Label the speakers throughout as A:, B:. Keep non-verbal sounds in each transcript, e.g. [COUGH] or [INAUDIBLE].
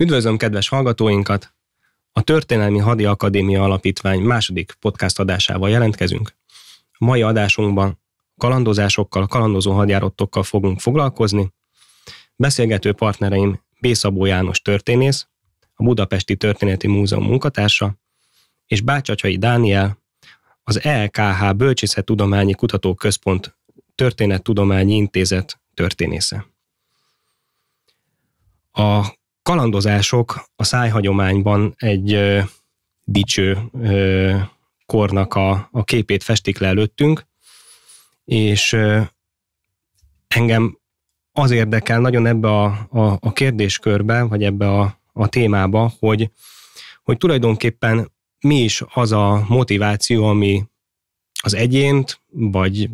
A: Üdvözlöm kedves hallgatóinkat! A Történelmi Hadi Akadémia Alapítvány második podcast adásával jelentkezünk. A mai adásunkban kalandozásokkal, kalandozó hadjárottokkal fogunk foglalkozni. Beszélgető partnereim B. Szabó János történész, a Budapesti Történeti Múzeum munkatársa, és Bácsacsai Dániel, az ELKH Bölcsészettudományi Kutatóközpont Történettudományi Intézet történésze. A kalandozások a szájhagyományban egy ö, dicső ö, kornak a, a képét festik le előttünk, és ö, engem az érdekel nagyon ebbe a, a, a kérdéskörbe, vagy ebbe a, a témába, hogy, hogy tulajdonképpen mi is az a motiváció, ami az egyént, vagy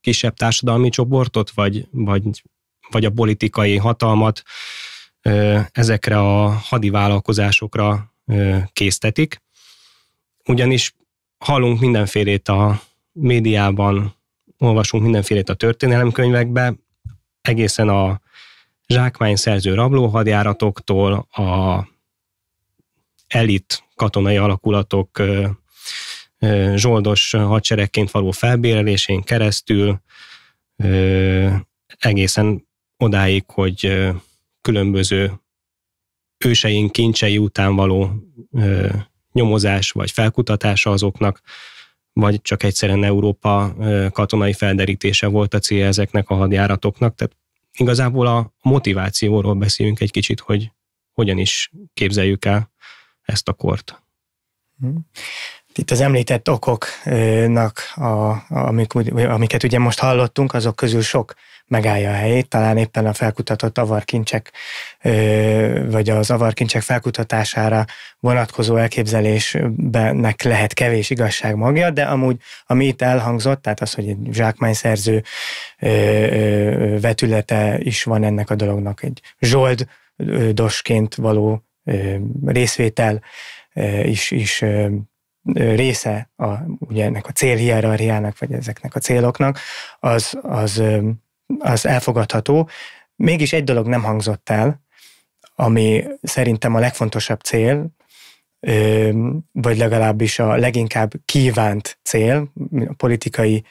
A: kisebb társadalmi csoportot, vagy, vagy, vagy a politikai hatalmat ezekre a hadi vállalkozásokra késztetik, ugyanis hallunk mindenfélét a médiában, olvasunk mindenfélét a történelemkönyvekbe, egészen a zsákmány szerző rablóhadjáratoktól, a elit katonai alakulatok zsoldos hadseregként való felbérelésén keresztül egészen odáig, hogy különböző őseink kincsei után való ö, nyomozás vagy felkutatása azoknak, vagy csak egyszerűen Európa ö, katonai felderítése volt a célja ezeknek a hadjáratoknak. Tehát igazából a motivációról beszélünk egy kicsit, hogy hogyan is képzeljük el ezt a kort.
B: Hmm. Itt az említett okoknak, a, amik, amiket ugye most hallottunk, azok közül sok megállja a helyét. Talán éppen a felkutatott avarkincsek, vagy az avarkincsek felkutatására vonatkozó elképzelésbennek lehet kevés igazság magja, de amúgy, ami itt elhangzott, tehát az, hogy egy szerző vetülete is van ennek a dolognak, egy zsold dosként való részvétel is, is része a, ugye ennek a célhierarchiának, vagy ezeknek a céloknak, az, az az elfogadható. Mégis egy dolog nem hangzott el, ami szerintem a legfontosabb cél, vagy legalábbis a leginkább kívánt cél, a politikai,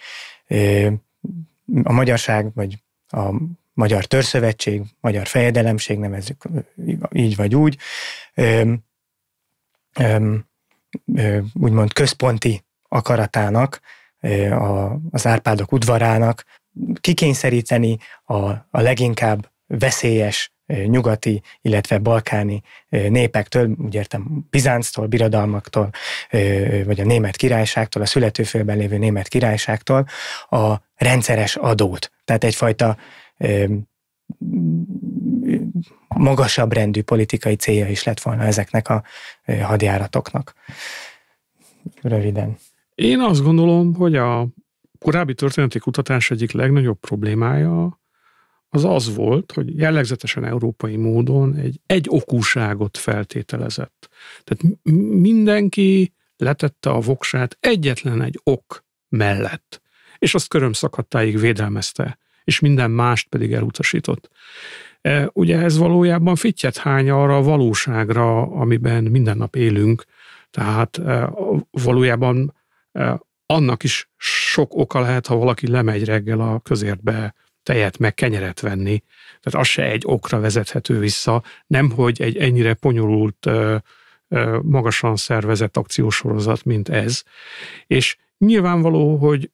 B: a magyarság, vagy a Magyar Törszövetség, Magyar Fejedelemség, nevezzük így vagy úgy, úgymond központi akaratának, az Árpádok udvarának kikényszeríteni a, a leginkább veszélyes nyugati, illetve balkáni népektől, úgy értem Bizánctól, birodalmaktól, vagy a német királyságtól, a születőfélben lévő német királyságtól a rendszeres adót. Tehát egyfajta magasabb rendű politikai célja is lett volna ezeknek a hadjáratoknak. Röviden.
C: Én azt gondolom, hogy a korábbi történeti kutatás egyik legnagyobb problémája az az volt, hogy jellegzetesen európai módon egy egy okúságot feltételezett. Tehát mindenki letette a voksát egyetlen egy ok mellett, és azt köröm szakadtáig védelmezte, és minden mást pedig elutasított. E, ugye ez valójában fittyet hány arra a valóságra, amiben minden nap élünk, tehát e, valójában e, annak is sok oka lehet, ha valaki lemegy reggel a közértbe tejet meg kenyeret venni. Tehát az se egy okra vezethető vissza. Nem, hogy egy ennyire ponyolult, magasan szervezett akciósorozat, mint ez. És nyilvánvaló, hogy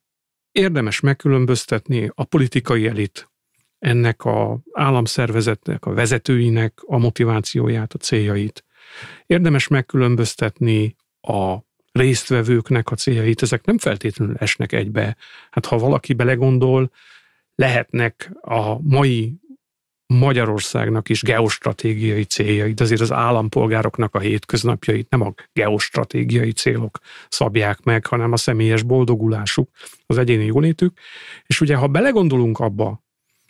C: érdemes megkülönböztetni a politikai elit ennek a államszervezetnek, a vezetőinek a motivációját, a céljait. Érdemes megkülönböztetni a résztvevőknek a céljait, ezek nem feltétlenül esnek egybe. Hát ha valaki belegondol, lehetnek a mai Magyarországnak is geostratégiai céljait, de azért az állampolgároknak a hétköznapjait nem a geostratégiai célok szabják meg, hanem a személyes boldogulásuk, az egyéni jólétük. És ugye, ha belegondolunk abba,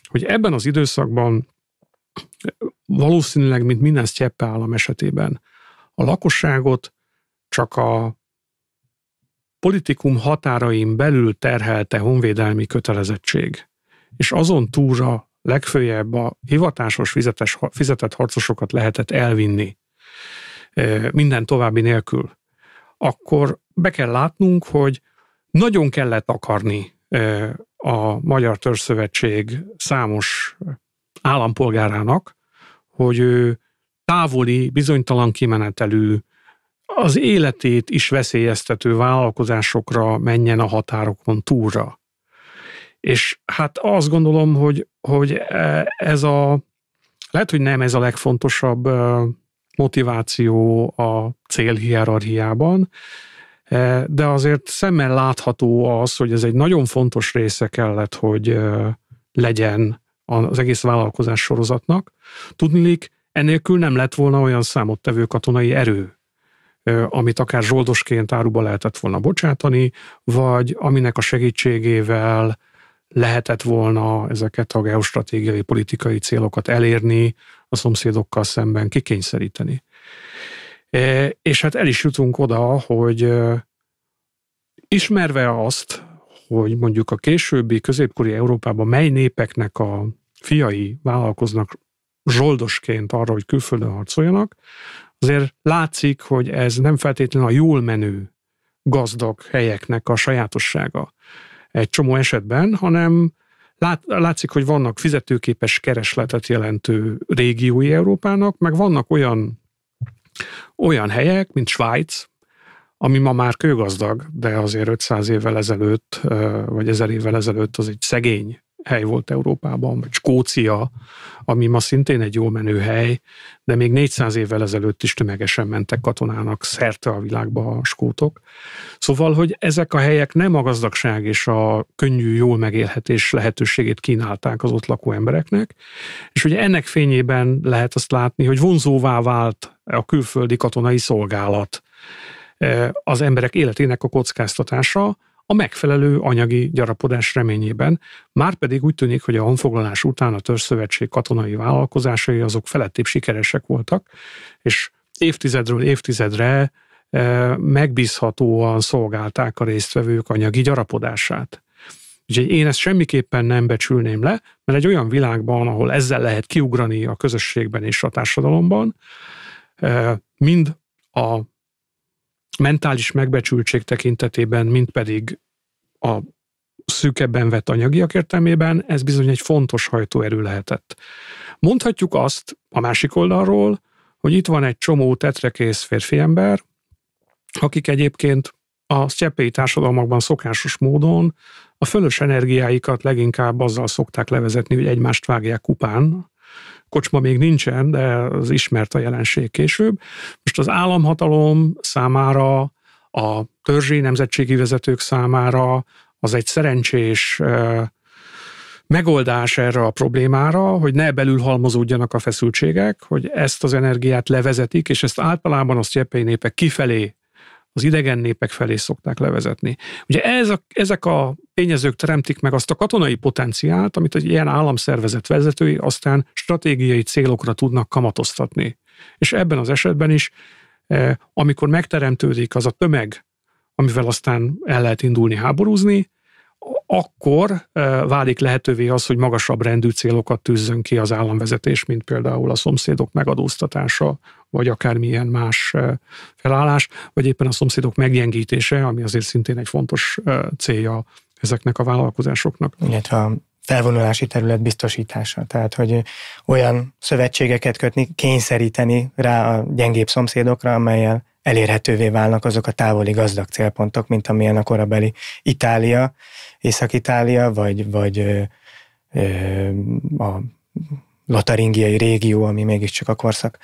C: hogy ebben az időszakban valószínűleg, mint minden sztyeppe állam esetében, a lakosságot csak a politikum határain belül terhelte honvédelmi kötelezettség, és azon túlra legfőjebb a hivatásos fizetes, fizetett harcosokat lehetett elvinni minden további nélkül, akkor be kell látnunk, hogy nagyon kellett akarni a Magyar Törzszövetség számos állampolgárának, hogy ő távoli, bizonytalan kimenetelű, az életét is veszélyeztető vállalkozásokra menjen a határokon túlra. És hát azt gondolom, hogy, hogy e, ez a, lehet, hogy nem ez a legfontosabb e, motiváció a célhierarchiában, e, de azért szemmel látható az, hogy ez egy nagyon fontos része kellett, hogy legyen az egész vállalkozás sorozatnak. Tudnilik, ennélkül nem lett volna olyan számottevő katonai erő, amit akár zsoldosként áruba lehetett volna bocsátani, vagy aminek a segítségével lehetett volna ezeket a geostratégiai, politikai célokat elérni, a szomszédokkal szemben kikényszeríteni. És hát el is jutunk oda, hogy ismerve azt, hogy mondjuk a későbbi középkori Európában mely népeknek a fiai vállalkoznak zsoldosként arra, hogy külföldön harcoljanak, azért látszik, hogy ez nem feltétlenül a jól menő gazdag helyeknek a sajátossága egy csomó esetben, hanem lát, látszik, hogy vannak fizetőképes keresletet jelentő régiói Európának, meg vannak olyan, olyan helyek, mint Svájc, ami ma már kőgazdag, de azért 500 évvel ezelőtt, vagy 1000 évvel ezelőtt az egy szegény hely volt Európában, vagy Skócia, ami ma szintén egy jó menő hely, de még 400 évvel ezelőtt is tömegesen mentek katonának szerte a világba a skótok. Szóval, hogy ezek a helyek nem a gazdagság és a könnyű, jól megélhetés lehetőségét kínálták az ott lakó embereknek, és ugye ennek fényében lehet azt látni, hogy vonzóvá vált a külföldi katonai szolgálat eh, az emberek életének a kockáztatása, a megfelelő anyagi gyarapodás reményében, már pedig úgy tűnik, hogy a honfoglalás után a Törzszövetség katonai vállalkozásai azok felettébb sikeresek voltak, és évtizedről évtizedre eh, megbízhatóan szolgálták a résztvevők anyagi gyarapodását. Úgyhogy én ezt semmiképpen nem becsülném le, mert egy olyan világban, ahol ezzel lehet kiugrani a közösségben és a társadalomban, eh, mind a mentális megbecsültség tekintetében, mint pedig a szűkebben vett anyagiak értelmében, ez bizony egy fontos hajtóerő lehetett. Mondhatjuk azt a másik oldalról, hogy itt van egy csomó tetrekész férfiember, akik egyébként a sztyeppei társadalmakban szokásos módon a fölös energiáikat leginkább azzal szokták levezetni, hogy egymást vágják kupán, kocsma még nincsen, de az ismert a jelenség később. Most az államhatalom számára, a törzsi nemzetségi vezetők számára az egy szerencsés megoldás erre a problémára, hogy ne belül halmozódjanak a feszültségek, hogy ezt az energiát levezetik, és ezt általában a sztyepei népek kifelé az idegen népek felé szokták levezetni. Ugye ez a, ezek a tényezők teremtik meg azt a katonai potenciált, amit egy ilyen államszervezet vezetői aztán stratégiai célokra tudnak kamatoztatni. És ebben az esetben is, eh, amikor megteremtődik az a tömeg, amivel aztán el lehet indulni háborúzni, akkor eh, válik lehetővé az, hogy magasabb rendű célokat tűzzön ki az államvezetés, mint például a szomszédok megadóztatása, vagy akármilyen más eh, felállás, vagy éppen a szomszédok meggyengítése, ami azért szintén egy fontos eh, célja ezeknek a vállalkozásoknak. Illetve a felvonulási terület
B: biztosítása, tehát hogy olyan szövetségeket kötni, kényszeríteni rá a gyengébb szomszédokra, amelyel elérhetővé válnak azok a távoli gazdag célpontok, mint amilyen a korabeli Itália, Észak-Itália, vagy, vagy ö, ö, a lotaringiai régió, ami mégiscsak a korszak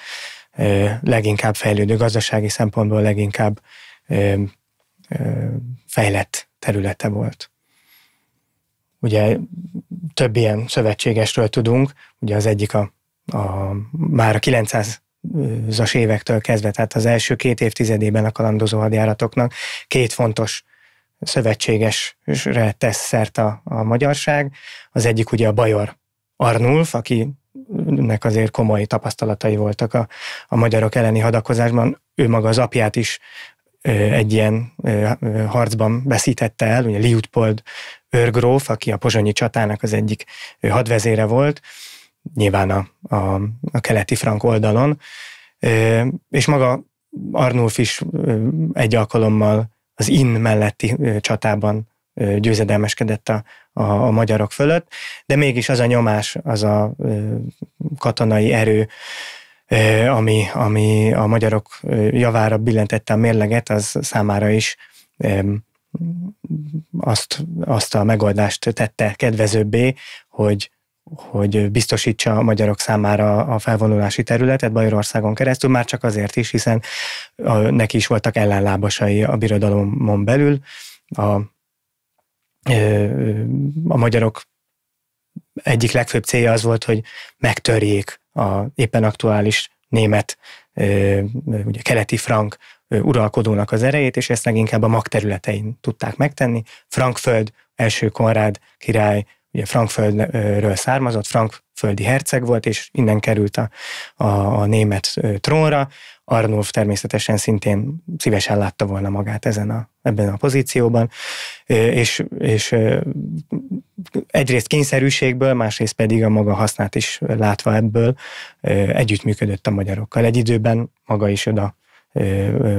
B: ö, leginkább fejlődő, gazdasági szempontból leginkább ö, ö, fejlett területe volt. Ugye több ilyen szövetségesről tudunk, ugye az egyik a, a már a 900 as évektől kezdve, tehát az első két évtizedében a kalandozó hadjáratoknak két fontos szövetségesre tesz szert a, a magyarság. Az egyik ugye a Bajor Arnulf, aki nek azért komoly tapasztalatai voltak a, a magyarok elleni hadakozásban. Ő maga az apját is egy ilyen harcban veszítette el, ugye Liutpold őrgróf, aki a pozsonyi csatának az egyik hadvezére volt, nyilván a, a, a keleti frank oldalon, és maga Arnulf is egy alkalommal az in melletti csatában győzedelmeskedett a, a, a magyarok fölött, de mégis az a nyomás, az a katonai erő, ami, ami a magyarok javára billentette a mérleget, az számára is azt, azt a megoldást tette kedvezőbbé, hogy hogy biztosítsa a magyarok számára a felvonulási területet Bajorországon keresztül, már csak azért is, hiszen a, neki is voltak ellenlábasai a birodalomon belül. A, a magyarok egyik legfőbb célja az volt, hogy megtörjék a éppen aktuális német, ugye keleti frank uralkodónak az erejét, és ezt leginkább a magterületein tudták megtenni. Frankföld első Konrád király ugye Frankföldről származott, frankföldi herceg volt, és innen került a, a, a német trónra. Arnulf természetesen szintén szívesen látta volna magát ezen a, ebben a pozícióban, és, és egyrészt kényszerűségből, másrészt pedig a maga hasznát is látva ebből együttműködött a magyarokkal. Egy időben maga is oda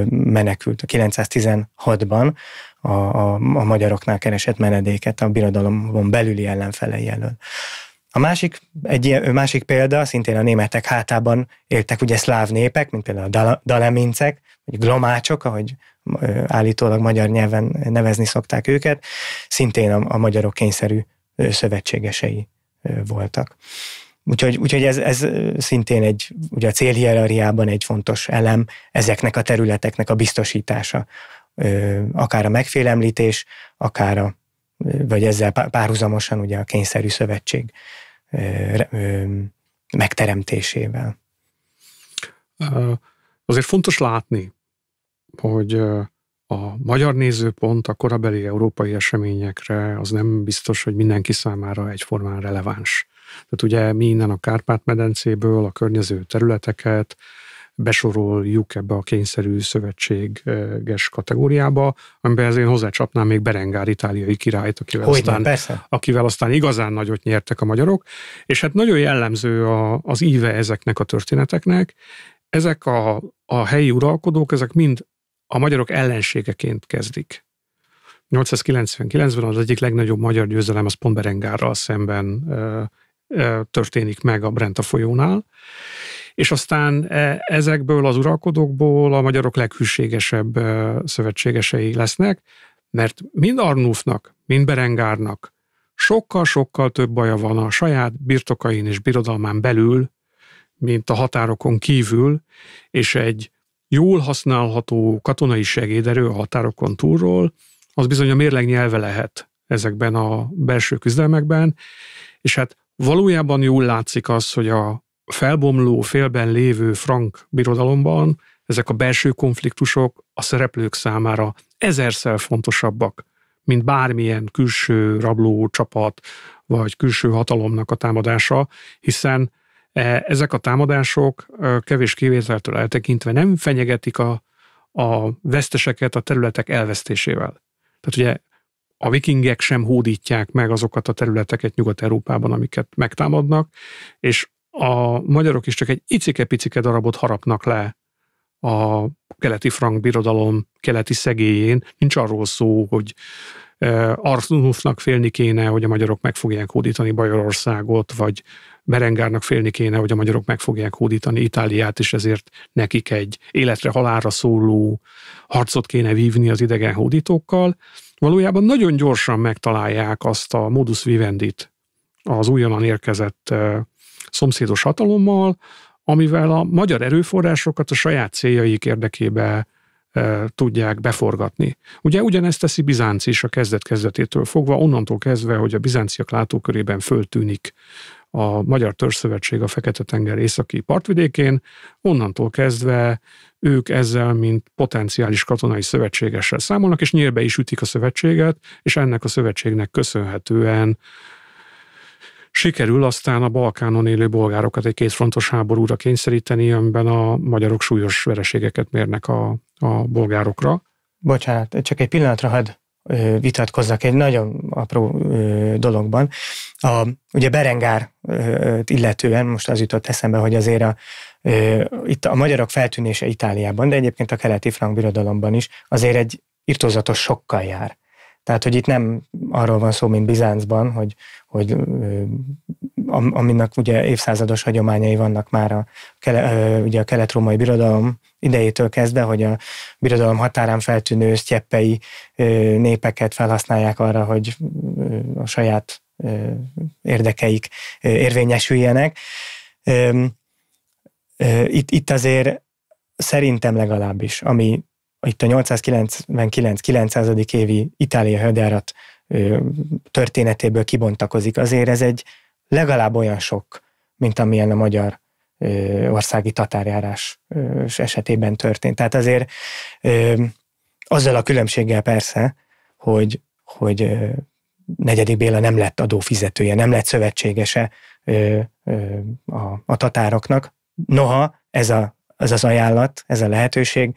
B: menekült a 916-ban, a, a, a magyaroknál keresett menedéket a birodalomon belüli ellenfelei elől. A másik, egy ilyen, másik példa, szintén a németek hátában éltek ugye szláv népek, mint például a dalemincek, vagy glomácsok, ahogy állítólag magyar nyelven nevezni szokták őket, szintén a, a magyarok kényszerű szövetségesei voltak. Úgyhogy, úgyhogy ez, ez szintén egy, ugye a célhierarchiában egy fontos elem ezeknek a területeknek a biztosítása, akár a megfélemlítés, akár a, vagy ezzel párhuzamosan ugye a kényszerű szövetség megteremtésével.
C: Azért fontos látni, hogy a magyar nézőpont a korabeli európai eseményekre az nem biztos, hogy mindenki számára egyformán releváns. Tehát ugye mi innen a Kárpát-medencéből a környező területeket, besoroljuk ebbe a kényszerű szövetséges kategóriába, amiben én hozzácsapnám még Berengár itáliai királyt, akivel, Hogyne, aztán, akivel aztán igazán nagyot nyertek a magyarok, és hát nagyon jellemző a, az íve ezeknek a történeteknek. Ezek a, a helyi uralkodók, ezek mind a magyarok ellenségeként kezdik. 899-ben az egyik legnagyobb magyar győzelem az pont Berengárral szemben történik meg a Brenta folyónál, és aztán e, ezekből az uralkodókból a magyarok leghűségesebb e, szövetségesei lesznek, mert mind Arnulfnak, mind Berengárnak sokkal-sokkal több baja van a saját birtokain és birodalmán belül, mint a határokon kívül, és egy jól használható katonai segéderő a határokon túlról, az bizony a mérleg nyelve lehet ezekben a belső küzdelmekben, és hát valójában jól látszik az, hogy a felbomló, félben lévő frank birodalomban ezek a belső konfliktusok a szereplők számára ezerszer fontosabbak, mint bármilyen külső rabló csapat, vagy külső hatalomnak a támadása, hiszen e, ezek a támadások e, kevés kivételtől eltekintve nem fenyegetik a, a veszteseket a területek elvesztésével. Tehát ugye a vikingek sem hódítják meg azokat a területeket Nyugat-Európában, amiket megtámadnak, és a magyarok is csak egy icike-picike darabot harapnak le a keleti frank birodalom keleti szegélyén. Nincs arról szó, hogy e, Arnulfnak félni kéne, hogy a magyarok meg fogják hódítani Bajorországot, vagy Berengárnak félni kéne, hogy a magyarok meg fogják hódítani Itáliát, és ezért nekik egy életre halára szóló harcot kéne vívni az idegen hódítókkal. Valójában nagyon gyorsan megtalálják azt a modus vivendit az újonnan érkezett e, szomszédos hatalommal, amivel a magyar erőforrásokat a saját céljaik érdekébe e, tudják beforgatni. Ugye ugyanezt teszi Bizánc is a kezdet-kezdetétől fogva, onnantól kezdve, hogy a bizánciak látókörében föltűnik a Magyar Törzszövetség a Fekete-tenger északi partvidékén, onnantól kezdve ők ezzel, mint potenciális katonai szövetségessel számolnak, és nyílbe is ütik a szövetséget, és ennek a szövetségnek köszönhetően sikerül aztán a Balkánon élő bolgárokat egy kétfrontos háborúra kényszeríteni, amiben a magyarok súlyos vereségeket mérnek a, a bolgárokra. Bocsánat, csak egy pillanatra hadd
B: vitatkozzak egy nagyon apró dologban. A, ugye Berengár illetően most az jutott eszembe, hogy azért a, itt a magyarok feltűnése Itáliában, de egyébként a keleti frank birodalomban is azért egy irtózatos sokkal jár. Tehát, hogy itt nem arról van szó, mint Bizáncban, hogy, hogy aminek ugye évszázados hagyományai vannak már a, kele, ugye a kelet-római birodalom idejétől kezdve, hogy a birodalom határán feltűnő sztyeppei népeket felhasználják arra, hogy a saját érdekeik érvényesüljenek. Itt, itt azért szerintem legalábbis, ami itt a 899-900. évi Itália hödárat történetéből kibontakozik. Azért ez egy legalább olyan sok, mint amilyen a magyar országi tatárjárás esetében történt. Tehát azért azzal a különbséggel persze, hogy, hogy negyedik Béla nem lett adófizetője, nem lett szövetségese a, a tatároknak. Noha ez a, ez az ajánlat, ez a lehetőség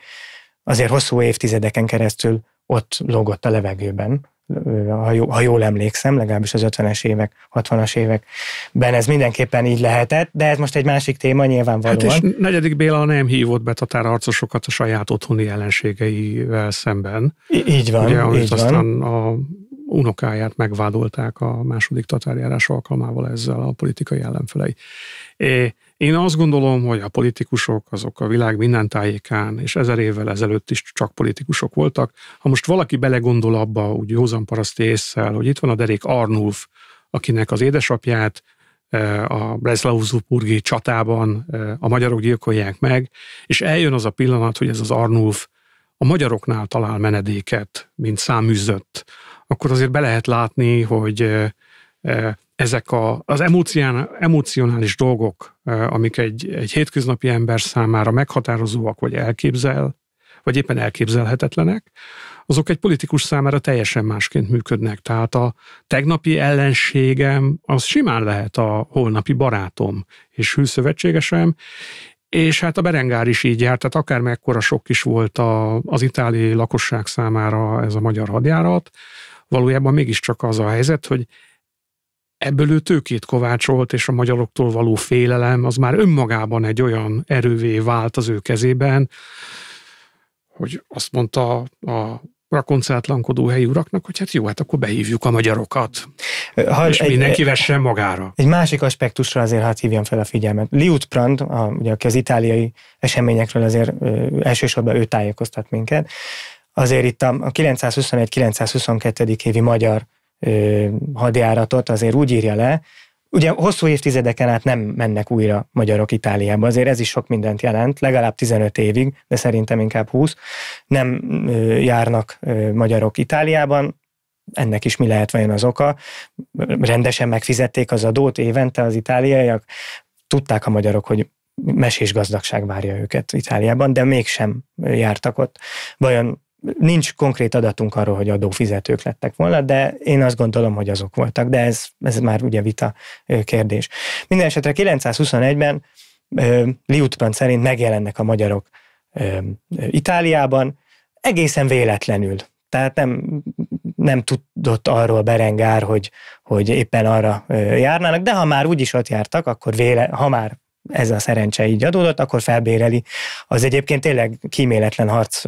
B: azért hosszú évtizedeken keresztül ott lógott a levegőben, ha, jó, ha jól emlékszem, legalábbis az 50-es évek, 60-as években ez mindenképpen így lehetett, de ez most egy másik téma nyilvánvalóan. Hát és
C: negyedik Béla nem hívott be tatárharcosokat a saját otthoni ellenségeivel szemben. Í- így van, Ugye, így aztán van. a unokáját megvádolták a második tatárjárás alkalmával ezzel a politikai ellenfelei. Én azt gondolom, hogy a politikusok azok a világ minden tájékán, és ezer évvel ezelőtt is csak politikusok voltak. Ha most valaki belegondol abba, úgy józan paraszti észszel, hogy itt van a derék Arnulf, akinek az édesapját e, a Breslau-Zupurgi csatában e, a magyarok gyilkolják meg, és eljön az a pillanat, hogy ez az Arnulf a magyaroknál talál menedéket, mint száműzött, akkor azért be lehet látni, hogy e, ezek a, az emocionális dolgok, amik egy, egy hétköznapi ember számára meghatározóak, vagy elképzel, vagy éppen elképzelhetetlenek, azok egy politikus számára teljesen másként működnek. Tehát a tegnapi ellenségem az simán lehet a holnapi barátom és hűszövetségesem, és hát a Berengár is így járt, tehát akár mekkora sok is volt a, az itáliai lakosság számára ez a magyar hadjárat, valójában mégiscsak az a helyzet, hogy ebből ő tőkét kovácsolt, és a magyaroktól való félelem az már önmagában egy olyan erővé vált az ő kezében, hogy azt mondta a rakoncátlankodó helyi uraknak, hogy hát jó, hát akkor behívjuk a magyarokat. Ha, és egy, mindenki vesse magára.
B: Egy másik aspektusra azért hát hívjam fel a figyelmet. Liutprand, a, ugye, aki az itáliai eseményekről azért ö, elsősorban ő tájékoztat minket, azért itt a 921-922. évi magyar hadjáratot azért úgy írja le, Ugye hosszú évtizedeken át nem mennek újra magyarok Itáliába, azért ez is sok mindent jelent, legalább 15 évig, de szerintem inkább 20, nem járnak magyarok Itáliában, ennek is mi lehet vajon az oka. Rendesen megfizették az adót évente az itáliaiak, tudták a magyarok, hogy mesés gazdagság várja őket Itáliában, de mégsem jártak ott. Vajon Nincs konkrét adatunk arról, hogy adófizetők lettek volna, de én azt gondolom, hogy azok voltak, de ez, ez már ugye vita kérdés. Minden esetre 921-ben Liutprand szerint megjelennek a magyarok Itáliában, egészen véletlenül. Tehát nem, nem tudott arról Berengár, hogy, hogy éppen arra járnának, de ha már úgyis ott jártak, akkor véle, ha már ez a szerencse így adódott, akkor felbéreli. Az egyébként tényleg kíméletlen harc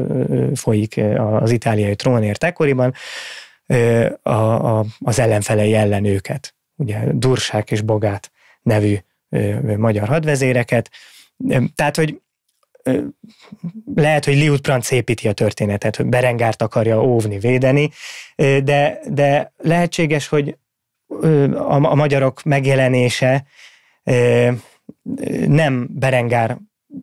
B: folyik az itáliai trónért ekkoriban, a, a, az ellenfelei ellen őket, ugye Dursák és Bogát nevű magyar hadvezéreket. Tehát, hogy lehet, hogy Liutprand szépíti a történetet, hogy Berengárt akarja óvni, védeni, de, de lehetséges, hogy a, a magyarok megjelenése nem Berengár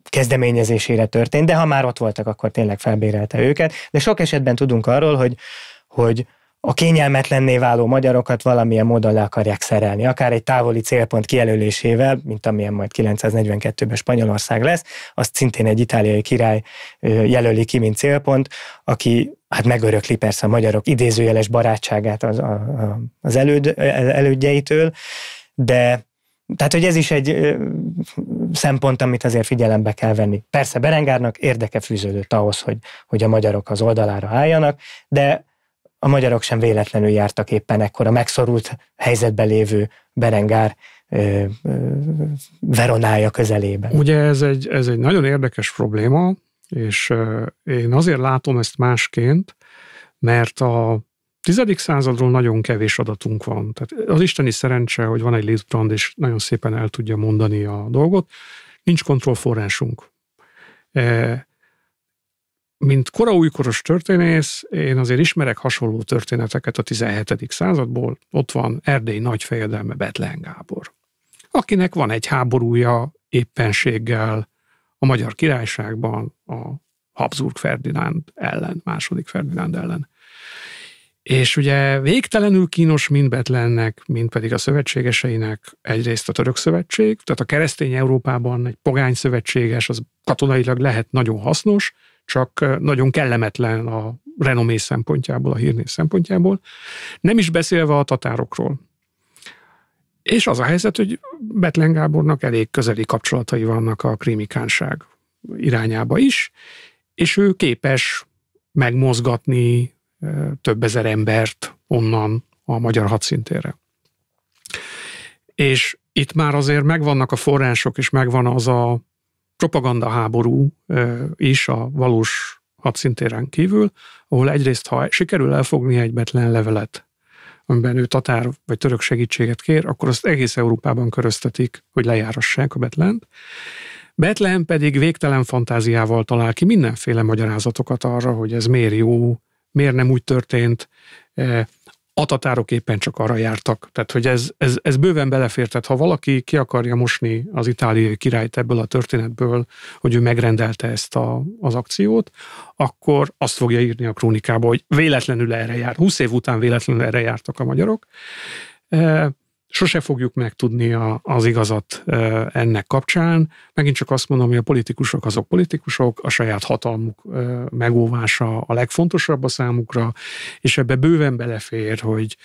B: kezdeményezésére történt, de ha már ott voltak, akkor tényleg felbérelte őket. De sok esetben tudunk arról, hogy, hogy a kényelmetlenné váló magyarokat valamilyen módon le akarják szerelni, akár egy távoli célpont kijelölésével, mint amilyen majd 942-ben Spanyolország lesz, azt szintén egy itáliai király jelöli ki, mint célpont, aki hát megörökli persze a magyarok idézőjeles barátságát az, a, az előd, elődjeitől, de tehát, hogy ez is egy szempont, amit azért figyelembe kell venni. Persze Berengárnak érdeke fűződött ahhoz, hogy, hogy a magyarok az oldalára álljanak, de a magyarok sem véletlenül jártak éppen ekkor a megszorult helyzetben lévő Berengár ö, ö, Veronája közelében.
C: Ugye ez egy, ez egy nagyon érdekes probléma, és én azért látom ezt másként, mert a, 10. századról nagyon kevés adatunk van. Tehát az isteni szerencse, hogy van egy Lézbrand, és nagyon szépen el tudja mondani a dolgot. Nincs kontrollforrásunk. E, mint kora újkoros történész, én azért ismerek hasonló történeteket a 17. századból. Ott van Erdély nagyfejedelme Betlen Gábor, akinek van egy háborúja éppenséggel a Magyar Királyságban a Habsburg Ferdinánd ellen, második Ferdinánd ellen. És ugye végtelenül kínos mind Betlennek, mind pedig a szövetségeseinek egyrészt a török szövetség, tehát a keresztény Európában egy pogány szövetséges az katonailag lehet nagyon hasznos, csak nagyon kellemetlen a renomé szempontjából, a hírnév szempontjából, nem is beszélve a tatárokról. És az a helyzet, hogy Betlen Gábornak elég közeli kapcsolatai vannak a krimikánság irányába is, és ő képes megmozgatni több ezer embert onnan a magyar hadszintére. És itt már azért megvannak a források, és megvan az a propaganda háború is a valós hadszintéren kívül, ahol egyrészt, ha sikerül elfogni egy betlen levelet, amiben ő tatár vagy török segítséget kér, akkor azt egész Európában köröztetik, hogy lejárassák a Betlent. Betlen pedig végtelen fantáziával talál ki mindenféle magyarázatokat arra, hogy ez miért jó, miért nem úgy történt, e, atatárok éppen csak arra jártak. Tehát, hogy ez, ez, ez bőven belefér. Tehát, ha valaki ki akarja mosni az itáliai királyt ebből a történetből, hogy ő megrendelte ezt a, az akciót, akkor azt fogja írni a krónikába, hogy véletlenül erre járt. 20 év után véletlenül erre jártak a magyarok. E, Sose fogjuk megtudni a, az igazat ennek kapcsán. Megint csak azt mondom, hogy a politikusok azok politikusok, a saját hatalmuk megóvása a legfontosabb a számukra, és ebbe bőven belefér, hogy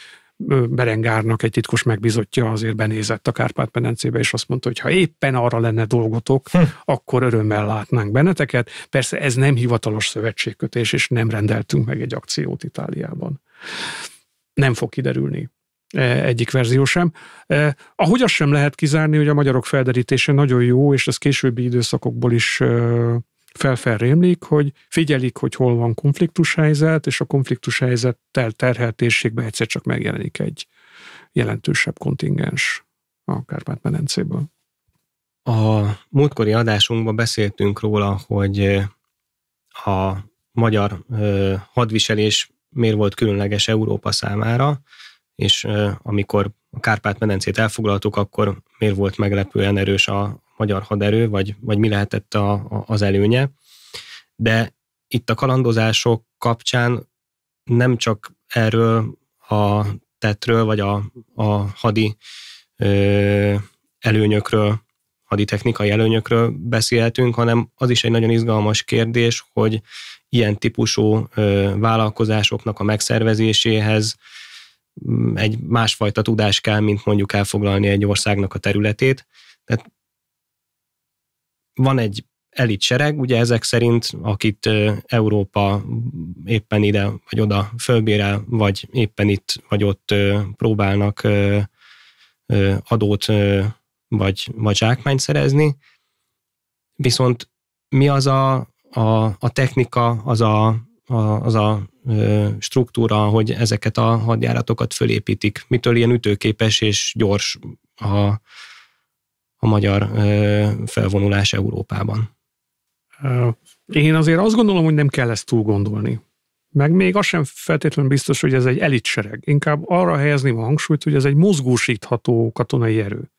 C: Berengárnak egy titkos megbizotja azért benézett a Kárpát-medencébe, és azt mondta, hogy ha éppen arra lenne dolgotok, hm. akkor örömmel látnánk benneteket. Persze ez nem hivatalos szövetségkötés, és nem rendeltünk meg egy akciót Itáliában. Nem fog kiderülni E, egyik verzió sem. E, ahogy azt sem lehet kizárni, hogy a magyarok felderítése nagyon jó, és ez későbbi időszakokból is e, felfelrémlik, hogy figyelik, hogy hol van konfliktus helyzet, és a konfliktus helyzettel terhelt térségben egyszer csak megjelenik egy jelentősebb kontingens a Kárpát-medencéből.
A: A múltkori adásunkban beszéltünk róla, hogy a magyar hadviselés miért volt különleges Európa számára, és amikor a Kárpát-medencét elfoglaltuk, akkor miért volt meglepően erős a magyar haderő, vagy, vagy mi lehetett a, a, az előnye. De itt a kalandozások kapcsán nem csak erről a tetről, vagy a, a hadi ö, előnyökről, technikai előnyökről beszélhetünk, hanem az is egy nagyon izgalmas kérdés, hogy ilyen típusú ö, vállalkozásoknak a megszervezéséhez Mm, egy másfajta tudás kell, mint mondjuk elfoglalni egy országnak a területét. Tehát van egy elit sereg, ugye ezek szerint, akit Európa éppen ide vagy oda fölbérel, vagy éppen itt vagy ott próbálnak adót vagy, vagy zsákmányt szerezni. Viszont mi az a, a, a technika, az a az a struktúra, hogy ezeket a hadjáratokat fölépítik, mitől ilyen ütőképes és gyors a, a magyar felvonulás Európában.
C: Én azért azt gondolom, hogy nem kell ezt túl gondolni. Meg még az sem feltétlenül biztos, hogy ez egy elitsereg. Inkább arra helyezném a hangsúlyt, hogy ez egy mozgósítható katonai erő.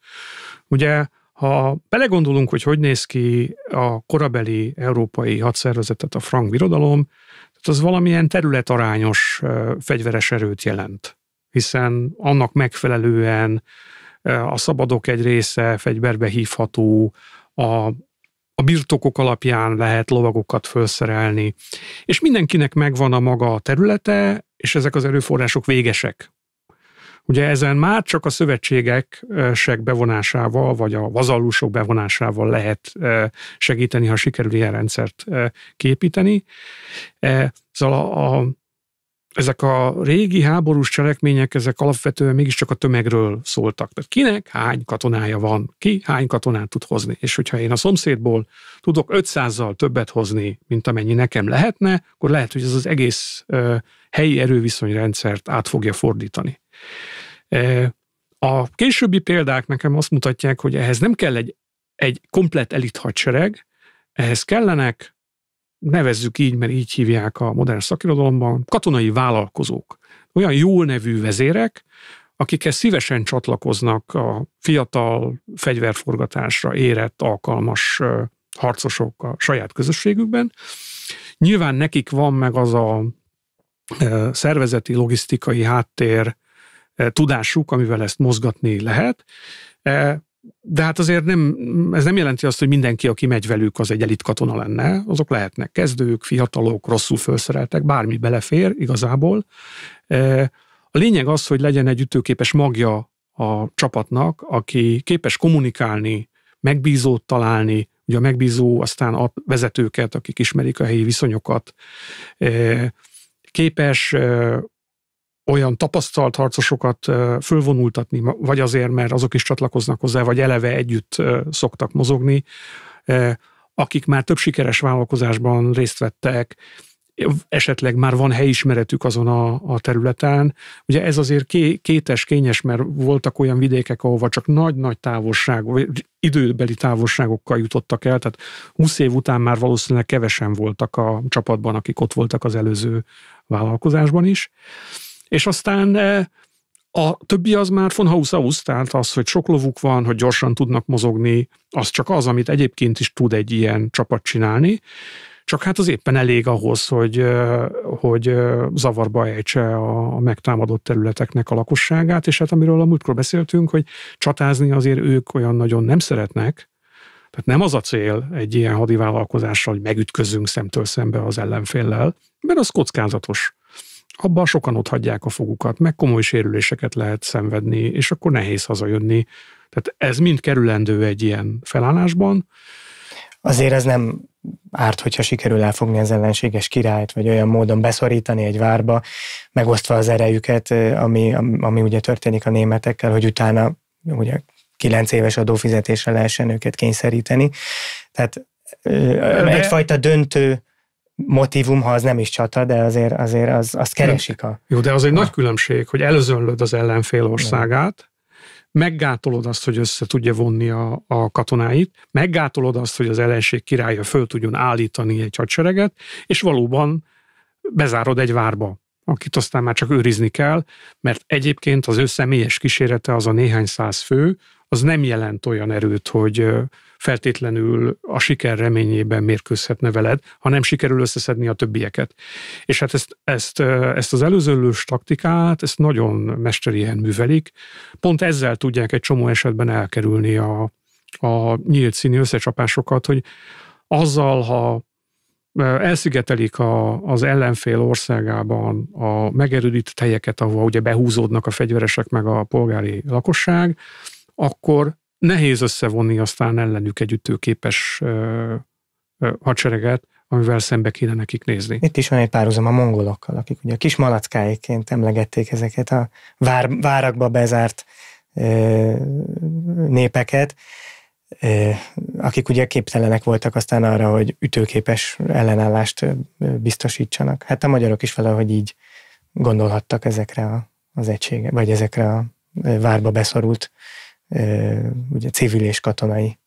C: Ugye, ha belegondolunk, hogy hogy néz ki a korabeli európai hadszervezetet a frank birodalom, az valamilyen területarányos fegyveres erőt jelent, hiszen annak megfelelően a szabadok egy része fegyverbe hívható, a, a birtokok alapján lehet lovagokat felszerelni, és mindenkinek megvan a maga területe, és ezek az erőforrások végesek. Ugye ezen már csak a seg bevonásával, vagy a vazallusok bevonásával lehet segíteni, ha sikerül ilyen rendszert képíteni. E, szóval a, a ezek a régi háborús cselekmények, ezek alapvetően mégiscsak a tömegről szóltak. Tehát kinek hány katonája van, ki hány katonát tud hozni. És hogyha én a szomszédból tudok 500-zal többet hozni, mint amennyi nekem lehetne, akkor lehet, hogy ez az egész helyi erőviszonyrendszert át fogja fordítani. A későbbi példák nekem azt mutatják, hogy ehhez nem kell egy, egy komplet elit hadsereg, ehhez kellenek, nevezzük így, mert így hívják a modern szakirodalomban, katonai vállalkozók. Olyan jól nevű vezérek, akikhez szívesen csatlakoznak a fiatal fegyverforgatásra érett, alkalmas harcosok a saját közösségükben. Nyilván nekik van meg az a szervezeti, logisztikai háttér, E, tudásuk, amivel ezt mozgatni lehet. E, de hát azért nem, ez nem jelenti azt, hogy mindenki, aki megy velük, az egy elit katona lenne. Azok lehetnek kezdők, fiatalok, rosszul felszereltek, bármi belefér igazából. E, a lényeg az, hogy legyen egy ütőképes magja a csapatnak, aki képes kommunikálni, megbízót találni, ugye a megbízó aztán a vezetőket, akik ismerik a helyi viszonyokat, képes olyan tapasztalt harcosokat fölvonultatni, vagy azért, mert azok is csatlakoznak hozzá, vagy eleve együtt szoktak mozogni, akik már több sikeres vállalkozásban részt vettek, esetleg már van helyismeretük azon a, a területen. Ugye ez azért ké, kétes, kényes, mert voltak olyan vidékek, ahova csak nagy-nagy távolság, vagy időbeli távolságokkal jutottak el, tehát 20 év után már valószínűleg kevesen voltak a csapatban, akik ott voltak az előző vállalkozásban is és aztán eh, a többi az már von Haus aus, tehát az, hogy sok lovuk van, hogy gyorsan tudnak mozogni, az csak az, amit egyébként is tud egy ilyen csapat csinálni, csak hát az éppen elég ahhoz, hogy, eh, hogy eh, zavarba ejtse a megtámadott területeknek a lakosságát, és hát amiről a múltkor beszéltünk, hogy csatázni azért ők olyan nagyon nem szeretnek, tehát nem az a cél egy ilyen hadivállalkozással, hogy megütközünk szemtől szembe az ellenféllel, mert az kockázatos abban sokan ott hagyják a fogukat, meg komoly sérüléseket lehet szenvedni, és akkor nehéz hazajönni. Tehát ez mind kerülendő egy ilyen felállásban. Azért ez nem árt, hogyha sikerül
B: elfogni az ellenséges királyt, vagy olyan módon beszorítani egy várba, megosztva az erejüket, ami, ami ugye történik a németekkel, hogy utána ugye kilenc éves adófizetésre lehessen őket kényszeríteni. Tehát de, egyfajta döntő motivum, ha az nem is csata, de azért, azért az, azt keresik a...
C: Jó, de az egy a... nagy különbség, hogy előzönlöd az ellenfél országát, meggátolod azt, hogy össze tudja vonni a, a katonáit, meggátolod azt, hogy az ellenség királya föl tudjon állítani egy hadsereget, és valóban bezárod egy várba, akit aztán már csak őrizni kell, mert egyébként az ő személyes kísérete, az a néhány száz fő, az nem jelent olyan erőt, hogy, feltétlenül a siker reményében mérkőzhetne veled, ha nem sikerül összeszedni a többieket. És hát ezt, ezt, ezt az előzőlős taktikát, ezt nagyon mesterien művelik. Pont ezzel tudják egy csomó esetben elkerülni a, a nyílt színű összecsapásokat, hogy azzal, ha elszigetelik a, az ellenfél országában a megerődített helyeket, ahova ugye behúzódnak a fegyveresek meg a polgári lakosság, akkor nehéz összevonni aztán ellenük egy ütőképes ö, ö, hadsereget, amivel szembe kéne nekik nézni.
B: Itt is van egy párhuzam a mongolokkal, akik ugye a kis malackáiként emlegették ezeket a vár, várakba bezárt ö, népeket, ö, akik ugye képtelenek voltak aztán arra, hogy ütőképes ellenállást biztosítsanak. Hát a magyarok is valahogy így gondolhattak ezekre az egységek, vagy ezekre a várba beszorult ugye civil és katonai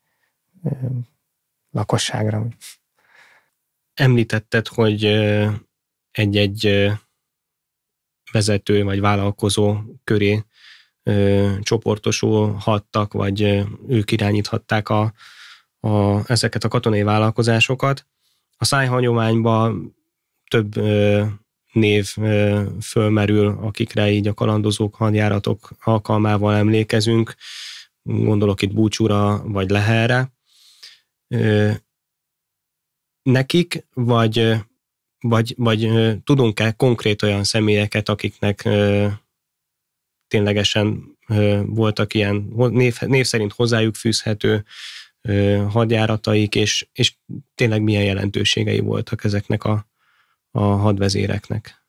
B: lakosságra.
A: Említetted, hogy egy-egy vezető vagy vállalkozó köré csoportosulhattak, vagy ők irányíthatták a, a, ezeket a katonai vállalkozásokat. A szájhagyományban több név fölmerül, akikre így a kalandozók hadjáratok alkalmával emlékezünk gondolok itt Búcsúra vagy Leherre, nekik, vagy, vagy, vagy tudunk-e konkrét olyan személyeket, akiknek ténylegesen voltak ilyen név, név szerint hozzájuk fűzhető hadjárataik, és, és tényleg milyen jelentőségei voltak ezeknek a, a hadvezéreknek?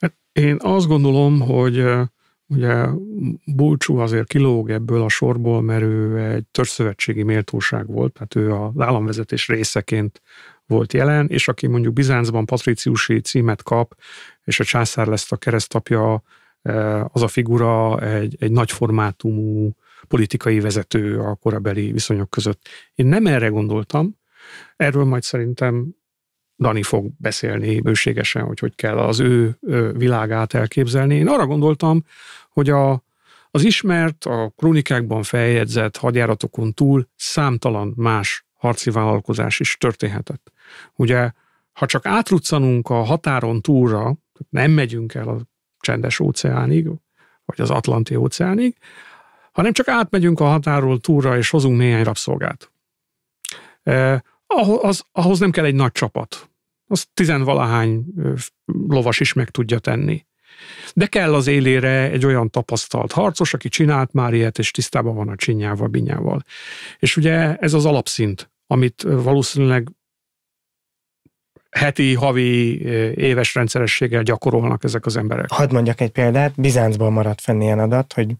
C: Hát én azt gondolom, hogy Ugye Bulcsú azért kilóg ebből a sorból, mert ő egy törzszövetségi méltóság volt, tehát ő az államvezetés részeként volt jelen, és aki mondjuk Bizáncban patriciusi címet kap, és a császár lesz a keresztapja, e, az a figura egy, egy nagyformátumú politikai vezető a korabeli viszonyok között. Én nem erre gondoltam, erről majd szerintem Dani fog beszélni bőségesen, hogy hogy kell az ő világát elképzelni. Én arra gondoltam, hogy a, az ismert, a krónikákban feljegyzett hadjáratokon túl számtalan más harci vállalkozás is történhetett. Ugye, ha csak átruccanunk a határon túlra, nem megyünk el a csendes óceánig, vagy az Atlanti óceánig, hanem csak átmegyünk a határól túlra, és hozunk néhány rabszolgát ahhoz, ahhoz nem kell egy nagy csapat. Az tizenvalahány lovas is meg tudja tenni. De kell az élére egy olyan tapasztalt harcos, aki csinált már ilyet, és tisztában van a csinyával, binyával. És ugye ez az alapszint, amit valószínűleg heti, havi, éves rendszerességgel gyakorolnak ezek az emberek.
B: Hadd mondjak egy példát, Bizáncból maradt fenn ilyen adat, hogy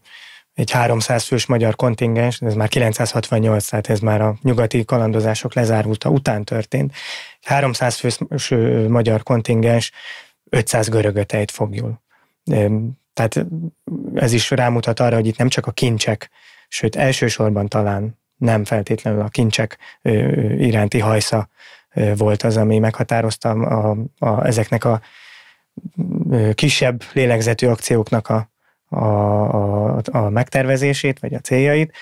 B: egy 300 fős magyar kontingens, ez már 968, tehát ez már a nyugati kalandozások lezárulta után történt, 300 fős magyar kontingens 500 görögöt ejt fogjul. Tehát ez is rámutat arra, hogy itt nem csak a kincsek, sőt elsősorban talán nem feltétlenül a kincsek iránti hajsza volt az, ami meghatározta a, a, ezeknek a kisebb lélegzetű akcióknak a, a, a, a megtervezését, vagy a céljait,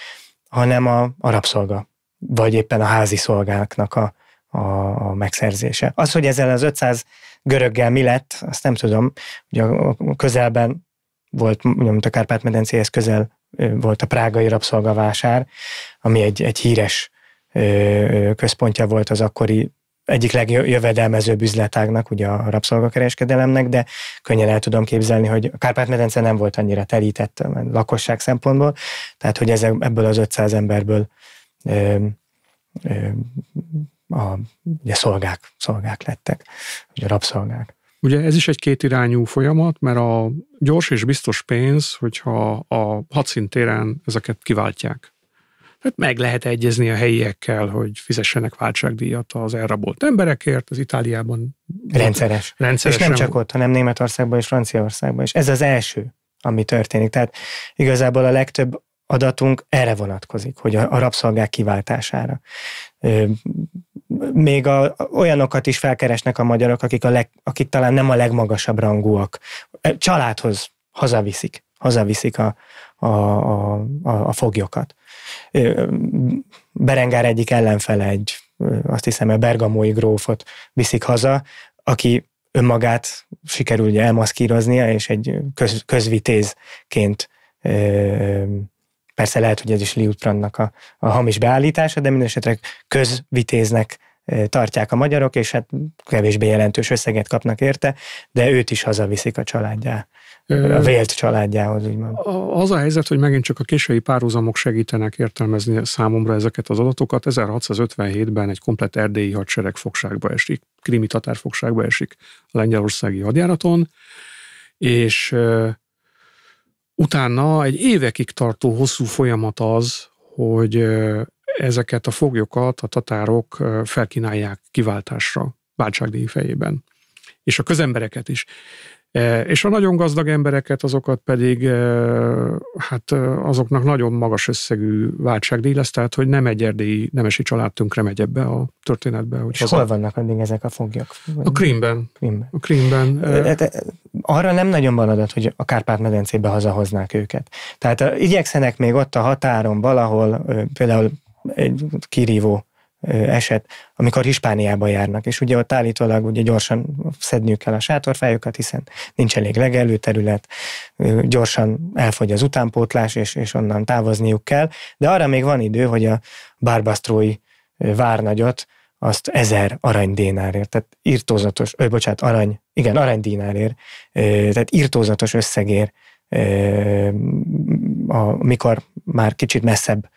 B: hanem a, a rabszolga, vagy éppen a házi szolgáknak a, a, a megszerzése. Az, hogy ezzel az 500 göröggel mi lett, azt nem tudom. Ugye a közelben volt, mondjuk a Kárpát-medencéhez közel volt a prágai rabszolgavásár, ami egy, egy híres központja volt az akkori egyik legjövedelmezőbb üzletágnak, ugye a rabszolgakereskedelemnek, de könnyen el tudom képzelni, hogy a Kárpát-medence nem volt annyira telített lakosság szempontból, tehát hogy ezek, ebből az 500 emberből ö, ö, a, ugye szolgák, szolgák lettek,
C: ugye rabszolgák. Ugye ez is egy kétirányú folyamat, mert a gyors és biztos pénz, hogyha a hadszintéren ezeket kiváltják hát meg lehet egyezni a helyiekkel, hogy fizessenek váltságdíjat az elrabolt emberekért, az Itáliában.
B: Rendszeres. Rendszeres. És nem csak
C: ott, hanem Németországban és Franciaországban is. Ez
B: az első, ami történik. Tehát igazából a legtöbb adatunk erre vonatkozik, hogy a, a rabszolgák kiváltására. Ö, még a, olyanokat is felkeresnek a magyarok, akik, a leg, akik talán nem a legmagasabb rangúak. Családhoz hazaviszik, hazaviszik a, a, a, a foglyokat. Berengár egyik ellenfele egy, azt hiszem, a bergamói grófot viszik haza, aki önmagát sikerül ugye elmaszkíroznia, és egy köz, közvitézként persze lehet, hogy ez is Liutprandnak a, a hamis beállítása, de minden esetre közvitéznek tartják a magyarok, és hát kevésbé jelentős összeget kapnak érte, de őt is hazaviszik a családjá, a vélt családjához, úgymond.
C: Az a helyzet, hogy megint csak a késői párhuzamok segítenek értelmezni számomra ezeket az adatokat. 1657-ben egy komplet erdélyi hadsereg fogságba esik, krimi tatár fogságba esik a lengyelországi hadjáraton, és utána egy évekig tartó hosszú folyamat az, hogy ezeket a foglyokat a tatárok felkínálják kiváltásra váltságdíj fejében. És a közembereket is. E, és a nagyon gazdag embereket, azokat pedig e, hát e, azoknak nagyon magas összegű váltságdíj lesz, tehát hogy nem egy erdélyi nemesi család tönkre megy ebbe a történetbe. Hogy És haza... hol vannak mindig ezek a foglyok? A Krímben. Krímben. A Krímben. Hát, arra nem nagyon van adat, hogy a Kárpát-medencébe
B: hazahoznák őket. Tehát igyekszenek még ott a határon valahol, például egy kirívó eset, amikor Hispániába járnak, és ugye ott állítólag ugye gyorsan szedniük kell a sátorfájukat, hiszen nincs elég legelő terület, gyorsan elfogy az utánpótlás, és, és onnan távozniuk kell, de arra még van idő, hogy a bárbasztrói várnagyot azt ezer aranydénárért, tehát írtózatos, ö, bocsánat, arany, igen, aranydénárért, tehát írtózatos összegér, amikor már kicsit messzebb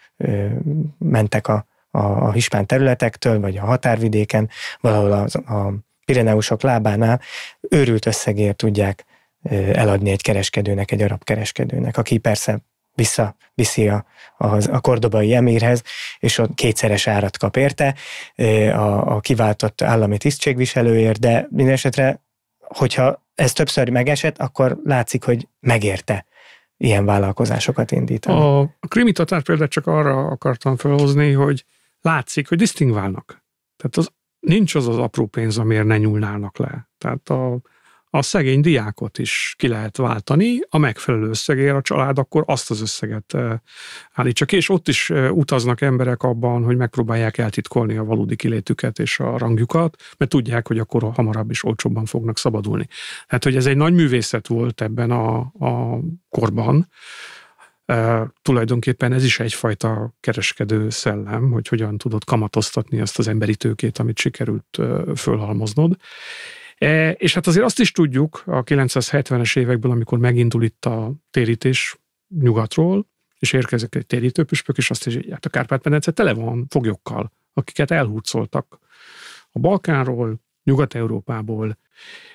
B: mentek a, a, a hispán területektől, vagy a határvidéken, valahol az, a Pireneusok lábánál őrült összegért tudják eladni egy kereskedőnek, egy arab kereskedőnek, aki persze vissza viszi a, a, a kordobai emírhez, és ott kétszeres árat kap érte a, a kiváltott állami tisztségviselőért, de minden esetre, hogyha ez többször megesett, akkor látszik, hogy megérte ilyen vállalkozásokat indítani.
C: A krimi tatár példát csak arra akartam felhozni, hogy látszik, hogy disztingválnak. Tehát az, nincs az az apró pénz, amiért ne nyúlnának le. Tehát a, a szegény diákot is ki lehet váltani, a megfelelő összegért a család akkor azt az összeget állítsa ki, és ott is utaznak emberek abban, hogy megpróbálják eltitkolni a valódi kilétüket és a rangjukat, mert tudják, hogy akkor hamarabb is olcsóbban fognak szabadulni. Tehát, hogy ez egy nagy művészet volt ebben a, a korban, tulajdonképpen ez is egyfajta kereskedő szellem, hogy hogyan tudod kamatoztatni azt az emberi tőkét, amit sikerült fölhalmoznod. E, és hát azért azt is tudjuk a 970-es évekből, amikor megindul itt a térítés nyugatról, és érkezik egy térítőpüspök, és azt is, hogy hát a Kárpát-medence tele van foglyokkal, akiket elhúzoltak a Balkánról, Nyugat-Európából.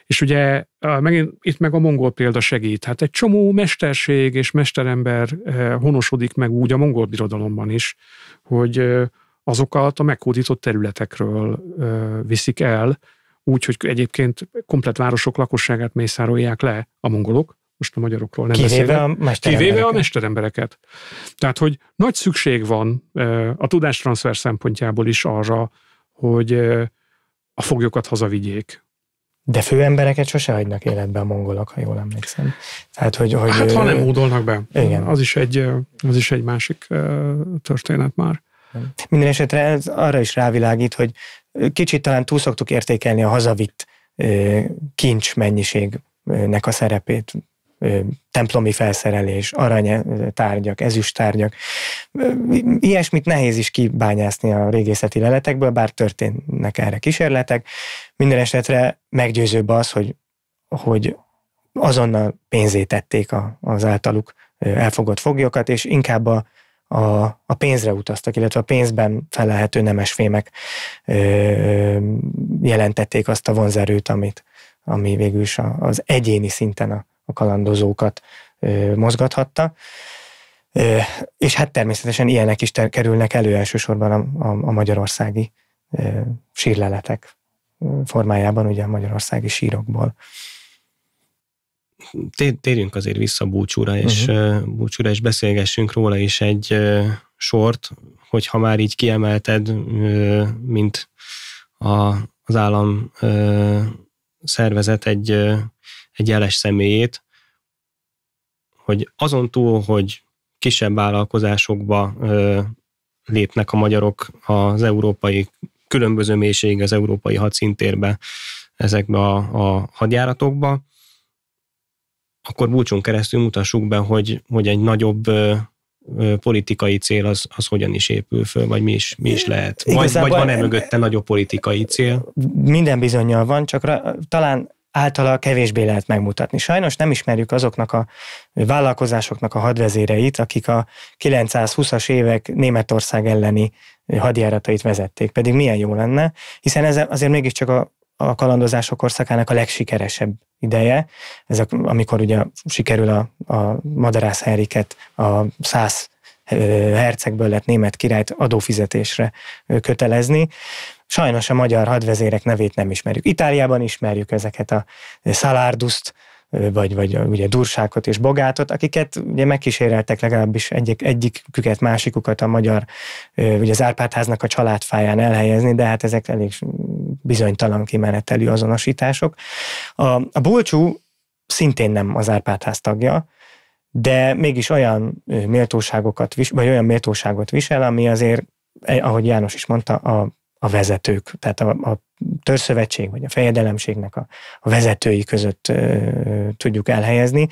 C: És ugye megint itt meg a mongol példa segít. Hát egy csomó mesterség és mesterember eh, honosodik meg úgy a mongol birodalomban is, hogy eh, azokat a meghódított területekről eh, viszik el, úgy, hogy egyébként komplet városok lakosságát mészárolják le a mongolok, most a magyarokról nem Kivéve beszélek. A mesterembereket. Kivéve a mesterembereket. Tehát, hogy nagy szükség van a tudástranszfer szempontjából is arra, hogy a foglyokat hazavigyék. De főembereket sose hagynak életbe a mongolok, ha jól emlékszem. Tehát, hogy, hogy hát, ő... ha nem módolnak be. Igen. Az is egy, az is egy másik történet már.
B: Minden esetre ez arra is rávilágít, hogy kicsit talán túl szoktuk értékelni a hazavitt kincs mennyiségnek a szerepét templomi felszerelés, aranytárgyak, ezüsttárgyak. Ilyesmit nehéz is kibányászni a régészeti leletekből, bár történnek erre kísérletek. Minden esetre meggyőzőbb az, hogy, hogy azonnal pénzé tették az általuk elfogott foglyokat, és inkább a, a, a pénzre utaztak, illetve a pénzben felelhető nemes fémek ö, jelentették azt a vonzerőt, amit, ami végül is az egyéni szinten a, a kalandozókat mozgathatta. És hát természetesen ilyenek is ter- kerülnek elő elsősorban a, a, a magyarországi sírleletek formájában, ugye a magyarországi sírokból.
A: Térjünk azért vissza búcsúra, és uh-huh. búcsúra, és beszélgessünk róla is egy sort, hogy ha már így kiemelted, mint a, az állam szervezet egy egy jeles személyét, hogy azon túl, hogy kisebb vállalkozásokba ö, lépnek a magyarok az európai különböző mélység az európai hadszintérbe, ezekbe a, a hadjáratokba, akkor búcsunk keresztül mutassuk be, hogy, hogy egy nagyobb ö, politikai cél az, az hogyan is épül föl, vagy mi is, mi is lehet? Vagy, vagy van-e mögötte nagyobb politikai cél?
B: Minden bizonyal van, csak ra, talán általa kevésbé lehet megmutatni. Sajnos nem ismerjük azoknak a vállalkozásoknak a hadvezéreit, akik a 920-as évek Németország elleni hadjáratait vezették, pedig milyen jó lenne, hiszen ez azért mégiscsak a a kalandozások országának a legsikeresebb ideje, ez a, amikor ugye sikerül a, a madarász Henriket a száz hercegből lett német királyt adófizetésre kötelezni. Sajnos a magyar hadvezérek nevét nem ismerjük. Itáliában ismerjük ezeket a Szalárduszt, vagy, vagy ugye Dursákot és Bogátot, akiket ugye megkíséreltek legalábbis egyik, egyiküket, másikukat a magyar, ugye az Árpádháznak a családfáján elhelyezni, de hát ezek elég bizonytalan kimenetelű azonosítások. A, a Bulcsú szintén nem az Árpádház tagja, de mégis olyan méltóságokat, vagy olyan méltóságot visel, ami azért, eh, ahogy János is mondta, a a vezetők, tehát a, a törzszövetség vagy a fejedelemségnek a, a vezetői között ö, tudjuk elhelyezni.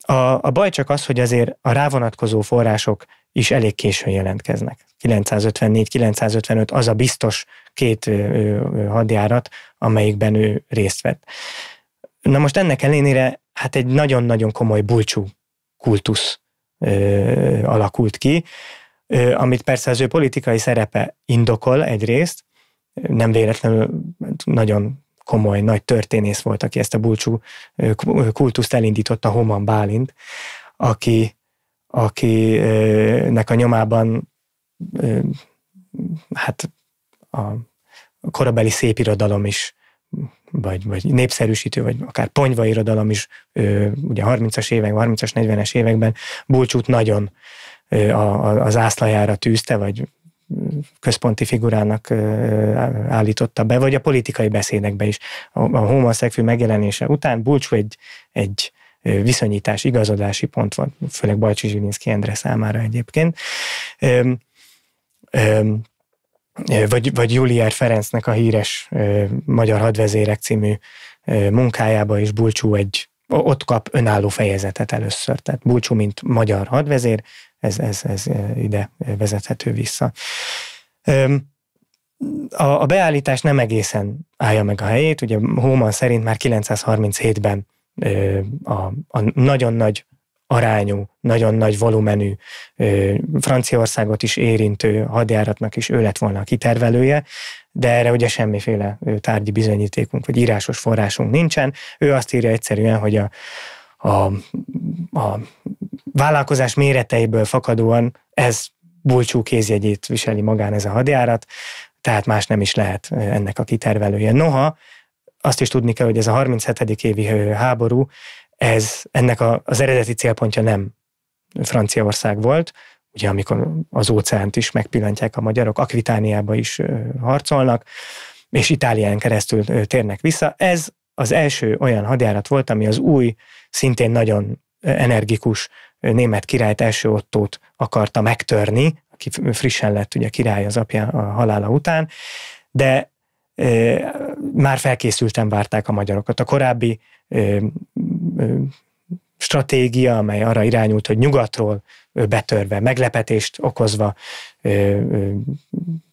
B: A, a baj csak az, hogy azért a rávonatkozó források is elég későn jelentkeznek. 954-955 az a biztos két ö, ö, hadjárat, amelyikben ő részt vett. Na most ennek ellenére hát egy nagyon-nagyon komoly bulcsú kultusz ö, alakult ki, amit persze az ő politikai szerepe indokol egyrészt, nem véletlenül nagyon komoly, nagy történész volt, aki ezt a bulcsú kultuszt elindította, Homan Bálint, aki, akinek a nyomában hát a korabeli szépirodalom is vagy, vagy népszerűsítő, vagy akár ponyva irodalom is, ugye 30-as években, 30-as, 40-es években Bulcsút nagyon az ászlajára tűzte, vagy központi figurának állította be, vagy a politikai beszédekbe is. A homoszexfű megjelenése után Bulcsú egy, egy viszonyítás, igazodási pont volt, főleg Bajcsi Zsilinszki Endre számára egyébként. Öm, öm, vagy, vagy Juliár Ferencnek a híres Magyar Hadvezérek című munkájába is Bulcsú egy ott kap önálló fejezetet először. Tehát Bulcsú, mint magyar hadvezér, ez, ez, ez e, ide vezethető vissza. A, a beállítás nem egészen állja meg a helyét, ugye Hóman szerint már 937-ben a, a nagyon nagy arányú, nagyon nagy volumenű Franciaországot is érintő hadjáratnak is ő lett volna a kitervelője, de erre ugye semmiféle tárgyi bizonyítékunk vagy írásos forrásunk nincsen. Ő azt írja egyszerűen, hogy a, a, a vállalkozás méreteiből fakadóan ez bulcsú kézjegyét viseli magán ez a hadjárat, tehát más nem is lehet ennek a kitervelője. Noha, azt is tudni kell, hogy ez a 37. évi háború, ez, ennek a, az eredeti célpontja nem Franciaország volt, ugye amikor az óceánt is megpillantják a magyarok, Akvitániába is harcolnak, és Itálián keresztül térnek vissza. Ez az első olyan hadjárat volt, ami az új, szintén nagyon energikus német királyt, első ottót akarta megtörni, aki frissen lett ugye király az apja a halála után, de e, már felkészülten várták a magyarokat. A korábbi e, e, stratégia, amely arra irányult, hogy nyugatról betörve, meglepetést okozva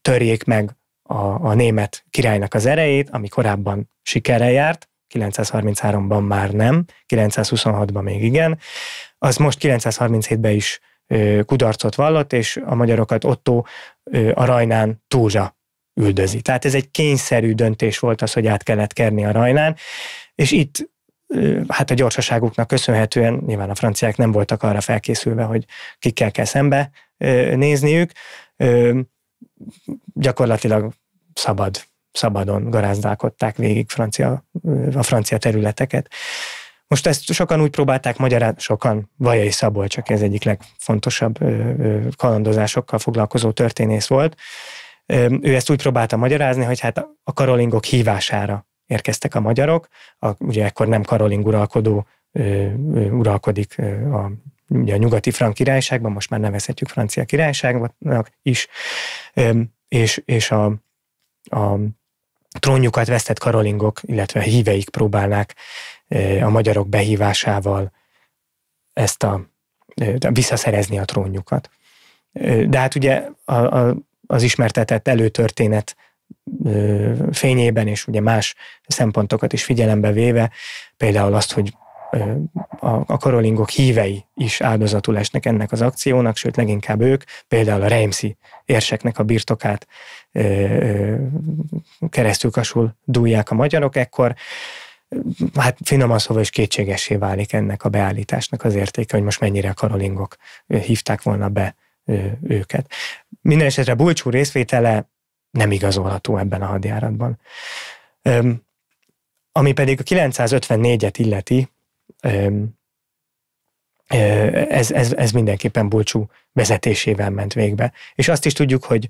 B: törjék meg a, a német királynak az erejét, ami korábban sikere járt, 933-ban már nem, 926-ban még igen, az most 937-ben is kudarcot vallott, és a magyarokat Otto a Rajnán túlra üldözi. Tehát ez egy kényszerű döntés volt az, hogy át kellett kerni a Rajnán, és itt hát a gyorsaságuknak köszönhetően nyilván a franciák nem voltak arra felkészülve, hogy kikkel kell szembe nézniük, gyakorlatilag szabad szabadon garázdálkodták végig francia, a francia területeket. Most ezt sokan úgy próbálták magyarázni, sokan, Vajai Szabolcs, csak ez egyik legfontosabb kalandozásokkal foglalkozó történész volt, ő ezt úgy próbálta magyarázni, hogy hát a karolingok hívására érkeztek a magyarok, a, ugye ekkor nem karoling uralkodó uralkodik a, ugye a nyugati frank királyságban, most már nevezhetjük francia királyságnak is, és, és a, a trónjukat vesztett karolingok, illetve híveik próbálnák a magyarok behívásával ezt a, visszaszerezni a trónjukat. De hát ugye a, a, az ismertetett előtörténet fényében, és ugye más szempontokat is figyelembe véve, például azt, hogy a karolingok hívei is áldozatul esnek ennek az akciónak, sőt leginkább ők, például a Reimszi érseknek a birtokát kasul dúlják a magyarok, ekkor hát finoman szóval is kétségessé válik ennek a beállításnak az értéke, hogy most mennyire a karolingok hívták volna be őket. Minden esetre Bulcsú részvétele nem igazolható ebben a hadjáratban. Ami pedig a 954-et illeti, E, ez, ez, ez mindenképpen Bulcsú vezetésével ment végbe. És azt is tudjuk, hogy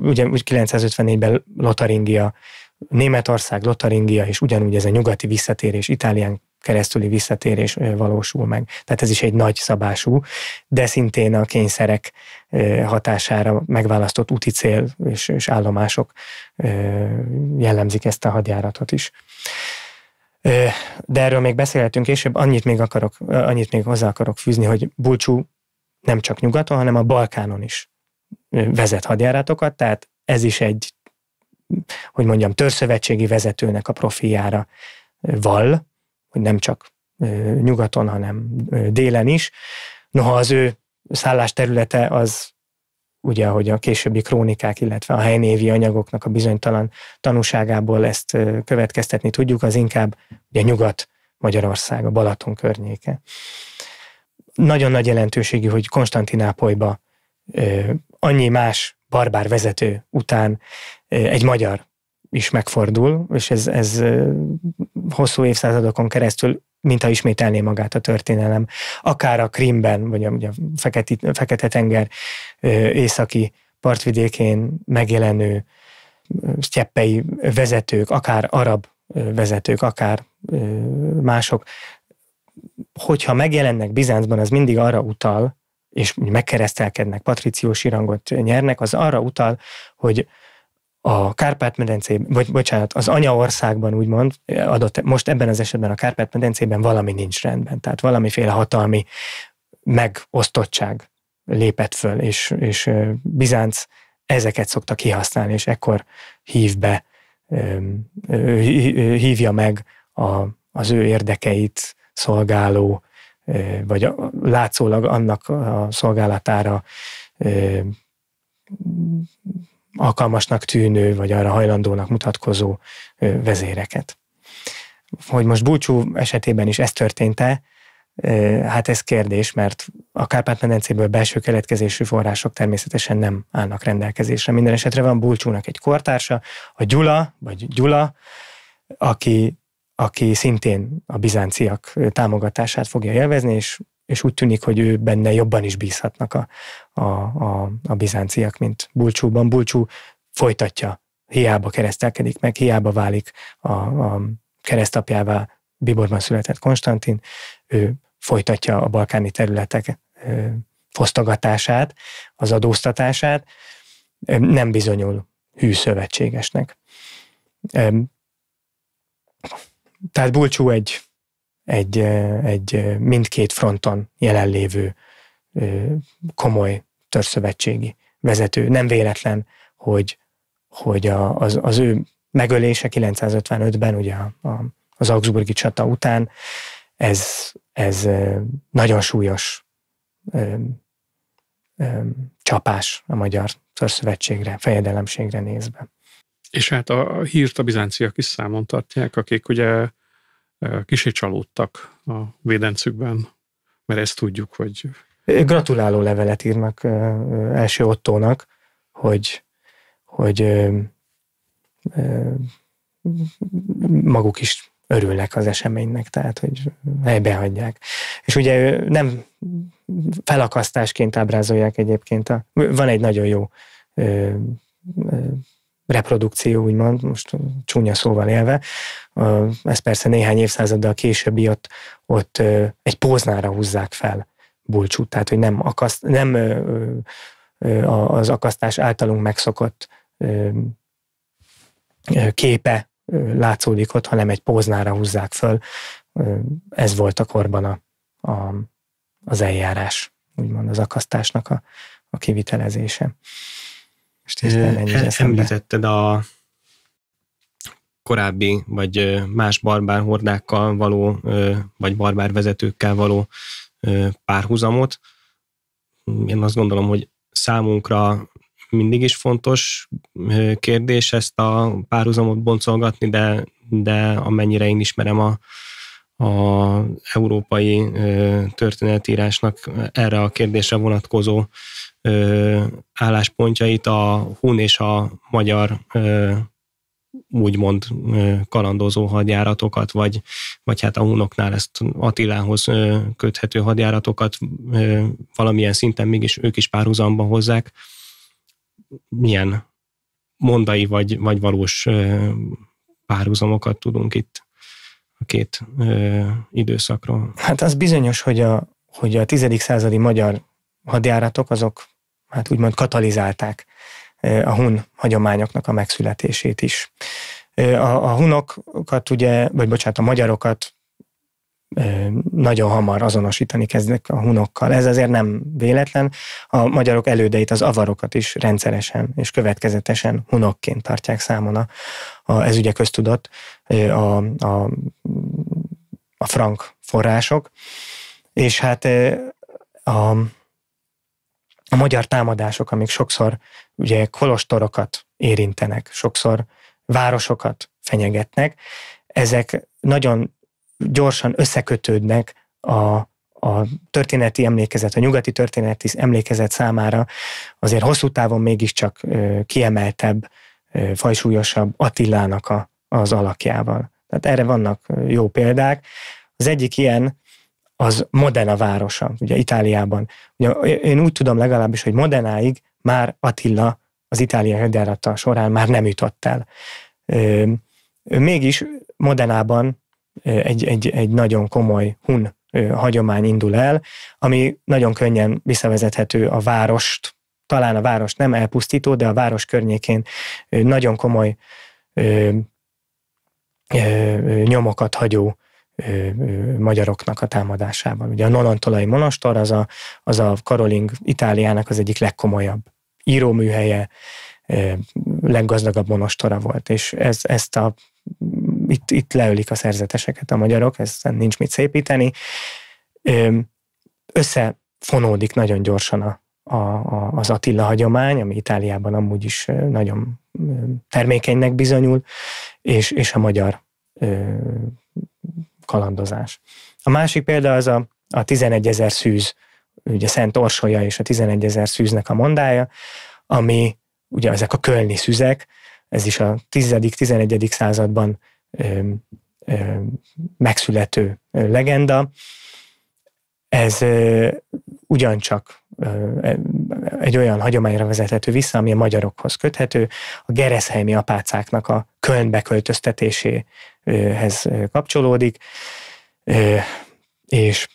B: ugye 954-ben Lotaringia, Németország, Lotaringia, és ugyanúgy ez a nyugati visszatérés, Itálián keresztüli visszatérés valósul meg. Tehát ez is egy nagy szabású, de szintén a kényszerek hatására megválasztott úti cél és, és állomások jellemzik ezt a hadjáratot is. De erről még beszélhetünk később, annyit még, akarok, annyit még hozzá akarok fűzni, hogy Bulcsú nem csak nyugaton, hanem a Balkánon is vezet hadjáratokat, tehát ez is egy, hogy mondjam, törszövetségi vezetőnek a profiára val, hogy nem csak nyugaton, hanem délen is. Noha az ő szállásterülete az ugye ahogy a későbbi krónikák, illetve a helynévi anyagoknak a bizonytalan tanúságából ezt következtetni tudjuk, az inkább ugye nyugat Magyarország, a Balaton környéke. Nagyon nagy jelentőségű, hogy Konstantinápolyba annyi más barbár vezető után egy magyar is megfordul, és ez, ez hosszú évszázadokon keresztül mintha ismételné magát a történelem. Akár a Krimben, vagy a, a Fekete-tenger északi partvidékén megjelenő sztyeppei vezetők, akár arab vezetők, akár mások, hogyha megjelennek Bizáncban, az mindig arra utal, és megkeresztelkednek, patriciós irangot nyernek, az arra utal, hogy, a Kárpát-medencében, vagy bocsánat, az anyaországban úgymond, adott, most ebben az esetben a Kárpát-medencében valami nincs rendben, tehát valamiféle hatalmi megosztottság lépett föl, és, és Bizánc ezeket szokta kihasználni, és ekkor hív be, hívja meg a, az ő érdekeit szolgáló, vagy látszólag annak a szolgálatára alkalmasnak tűnő, vagy arra hajlandónak mutatkozó vezéreket. Hogy most Búcsú esetében is ez történt-e, hát ez kérdés, mert a Kárpát-medencéből belső keletkezésű források természetesen nem állnak rendelkezésre. Minden esetre van Búcsúnak egy kortársa, a Gyula, vagy Gyula, aki, aki szintén a bizánciak támogatását fogja élvezni, és és úgy tűnik, hogy ő benne jobban is bízhatnak a, a, a, a bizánciak, mint Bulcsúban. Bulcsú folytatja, hiába keresztelkedik meg, hiába válik a, a keresztapjává Biborban született Konstantin, ő folytatja a balkáni területek ö, fosztogatását, az adóztatását, ö, nem bizonyul hű szövetségesnek. Ö, tehát Bulcsú egy egy, egy mindkét fronton jelenlévő komoly törzszövetségi vezető. Nem véletlen, hogy, hogy a, az, az ő megölése 955-ben, ugye a, az Augsburgi csata után, ez, ez nagyon súlyos ö, ö, csapás a magyar törzszövetségre, fejedelemségre nézve.
C: És hát a hírt a bizánciak is számon tartják, akik ugye kicsit csalódtak a védencükben, mert ezt tudjuk, hogy...
B: Gratuláló levelet írnak első Ottónak, hogy, hogy maguk is örülnek az eseménynek, tehát hogy helybe hagyják. És ugye nem felakasztásként ábrázolják egyébként. A, van egy nagyon jó reprodukció, úgymond, most csúnya szóval élve. Ez persze néhány évszázaddal későbbi ott, ott egy póznára húzzák fel bulcsút, tehát hogy nem, akaszt, nem az akasztás általunk megszokott képe látszódik ott, hanem egy póznára húzzák föl. Ez volt a korban a, a, az eljárás, úgymond az akasztásnak a, a kivitelezése. Most e,
A: említetted a korábbi, vagy más barbár hordákkal való, vagy barbár vezetőkkel való párhuzamot. Én azt gondolom, hogy számunkra mindig is fontos kérdés ezt a párhuzamot boncolgatni, de, de amennyire én ismerem a, a európai történetírásnak erre a kérdésre vonatkozó ö, álláspontjait a hun és a magyar ö, úgymond kalandozó hadjáratokat, vagy, vagy hát a hunoknál ezt Attilához köthető hadjáratokat valamilyen szinten mégis ők is párhuzamba hozzák. Milyen mondai vagy, vagy valós párhuzamokat tudunk itt a két időszakról?
B: Hát az bizonyos, hogy a, hogy a 10. századi magyar hadjáratok azok hát úgymond katalizálták a hun hagyományoknak a megszületését is. A, a hunokat ugye, vagy bocsánat, a magyarokat nagyon hamar azonosítani kezdnek a hunokkal. Ez azért nem véletlen. A magyarok elődeit, az avarokat is rendszeresen és következetesen hunokként tartják számon. A, a, ez ugye köztudott a, a, a frank források. És hát a, a magyar támadások, amik sokszor ugye kolostorokat érintenek, sokszor városokat fenyegetnek, ezek nagyon gyorsan összekötődnek a a történeti emlékezet, a nyugati történeti emlékezet számára azért hosszú távon mégiscsak kiemeltebb, fajsúlyosabb Attilának a, az alakjával. Tehát erre vannak jó példák. Az egyik ilyen az Modena városa, ugye Itáliában. Ugye, én úgy tudom legalábbis, hogy Modenáig már Attila az Itália hegyárata során már nem jutott el. Ö, mégis Modenában egy, egy, egy nagyon komoly hun hagyomány indul el, ami nagyon könnyen visszavezethető a várost, talán a város nem elpusztító, de a város környékén nagyon komoly ö, ö, nyomokat hagyó magyaroknak a támadásában. Ugye a Nolantolai Monastor az a, az a Karoling Itáliának az egyik legkomolyabb íróműhelye, leggazdagabb monostora volt, és ez, ezt a, itt, itt leölik a szerzeteseket a magyarok, ezen nincs mit szépíteni. Összefonódik nagyon gyorsan a, a, a, az Attila hagyomány, ami Itáliában amúgy is nagyon termékenynek bizonyul, és, és a magyar kalandozás. A másik példa az a, a 11 ezer szűz, ugye Szent Orsolya és a 11 ezer szűznek a mondája, ami ugye ezek a kölni szüzek, ez is a 10.-11. században ö, ö, megszülető legenda. Ez ö, ugyancsak ö, e, egy olyan hagyományra vezethető vissza, ami a magyarokhoz köthető, a gereszhelymi apácáknak a Kölnbe költöztetésé hez kapcsolódik, és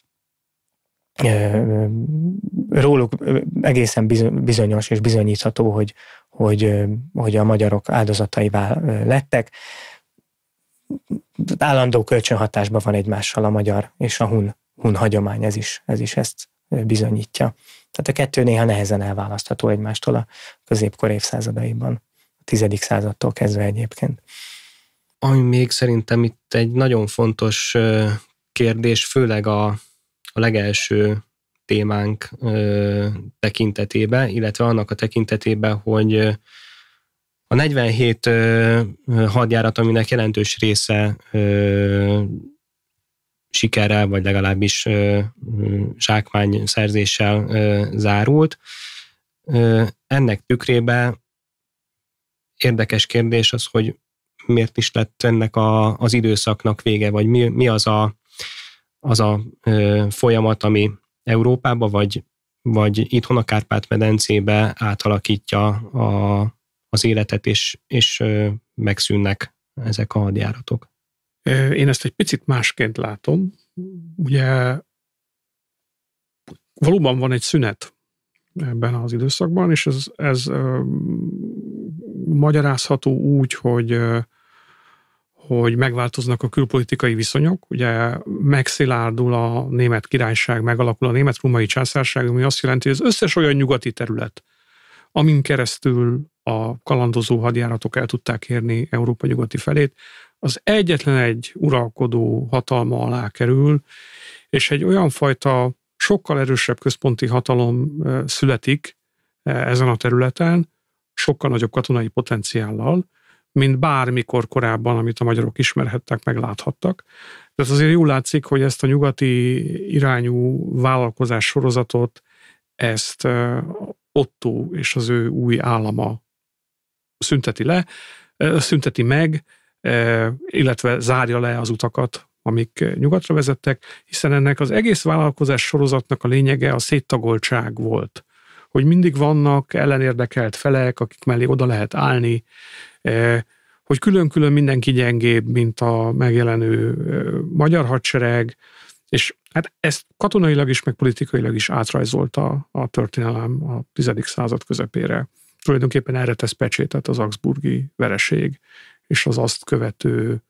B: róluk egészen bizonyos és bizonyítható, hogy, hogy, hogy a magyarok áldozataivá lettek. Állandó kölcsönhatásban van egymással a magyar és a hun, hun hagyomány, ez is, ez is ezt bizonyítja. Tehát a kettő néha nehezen elválasztható egymástól a középkor évszázadaiban,
A: a tizedik századtól kezdve egyébként. Ami még szerintem itt egy nagyon fontos kérdés, főleg a, a legelső témánk tekintetében, tekintetébe, illetve annak a tekintetébe, hogy a 47 hadjárat, aminek jelentős része sikerrel, vagy legalábbis zsákmány szerzéssel zárult, ennek tükrébe érdekes kérdés az, hogy miért is lett ennek a, az időszaknak vége, vagy mi, mi az a, az a ö, folyamat, ami Európába, vagy, vagy itthon a Kárpát-medencébe átalakítja a, az életet, és, és ö, megszűnnek ezek a hadjáratok.
C: Én ezt egy picit másként látom. Ugye valóban van egy szünet ebben az időszakban, és ez, ez magyarázható úgy, hogy hogy megváltoznak a külpolitikai viszonyok, ugye megszilárdul a német királyság, megalakul a német-római császárság, ami azt jelenti, hogy az összes olyan nyugati terület, amin keresztül a kalandozó hadjáratok el tudták érni Európa nyugati felét, az egyetlen egy uralkodó hatalma alá kerül, és egy olyan fajta sokkal erősebb központi hatalom születik ezen a területen, sokkal nagyobb katonai potenciállal, mint bármikor korábban, amit a magyarok ismerhettek, meg láthattak. Ez azért jól látszik, hogy ezt a nyugati irányú vállalkozás sorozatot, ezt Otto és az ő új állama szünteti le, szünteti meg, illetve zárja le az utakat, amik nyugatra vezettek, hiszen ennek az egész vállalkozás sorozatnak a lényege a széttagoltság volt hogy mindig vannak ellenérdekelt felek, akik mellé oda lehet állni, eh, hogy külön-külön mindenki gyengébb, mint a megjelenő eh, magyar hadsereg, és hát ezt katonailag is, meg politikailag is átrajzolta a történelem a 10. század közepére. Tulajdonképpen erre tesz pecsétet az Augsburgi vereség, és az azt követő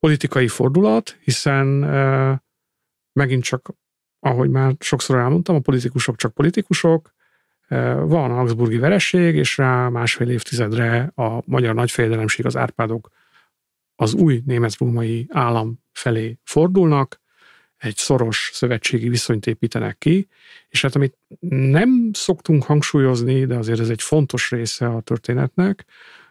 C: politikai fordulat, hiszen eh, megint csak ahogy már sokszor elmondtam, a politikusok csak politikusok, van a Habsburgi vereség, és rá másfél évtizedre a magyar nagyfejedelemség, az Árpádok az új német-római állam felé fordulnak, egy szoros szövetségi viszonyt építenek ki, és hát amit nem szoktunk hangsúlyozni, de azért ez egy fontos része a történetnek,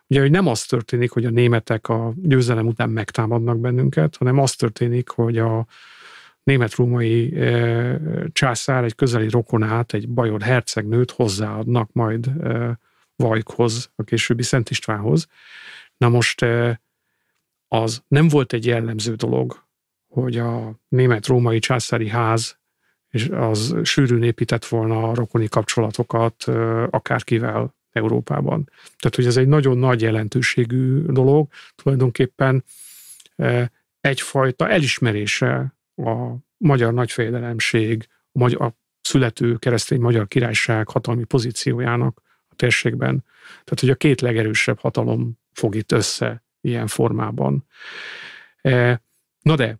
C: ugye, hogy nem az történik, hogy a németek a győzelem után megtámadnak bennünket, hanem az történik, hogy a német-római e, császár egy közeli rokonát, egy bajor hercegnőt hozzáadnak majd e, Vajkhoz, a későbbi Szent Istvánhoz. Na most e, az nem volt egy jellemző dolog, hogy a német-római császári ház és az sűrűn épített volna a rokoni kapcsolatokat akárkivel Európában. Tehát, hogy ez egy nagyon nagy jelentőségű dolog, tulajdonképpen egyfajta elismerése a magyar nagyfejedelemség, a, magyar, a születő keresztény magyar királyság hatalmi pozíciójának a térségben. Tehát, hogy a két legerősebb hatalom fog itt össze ilyen formában. E, na de,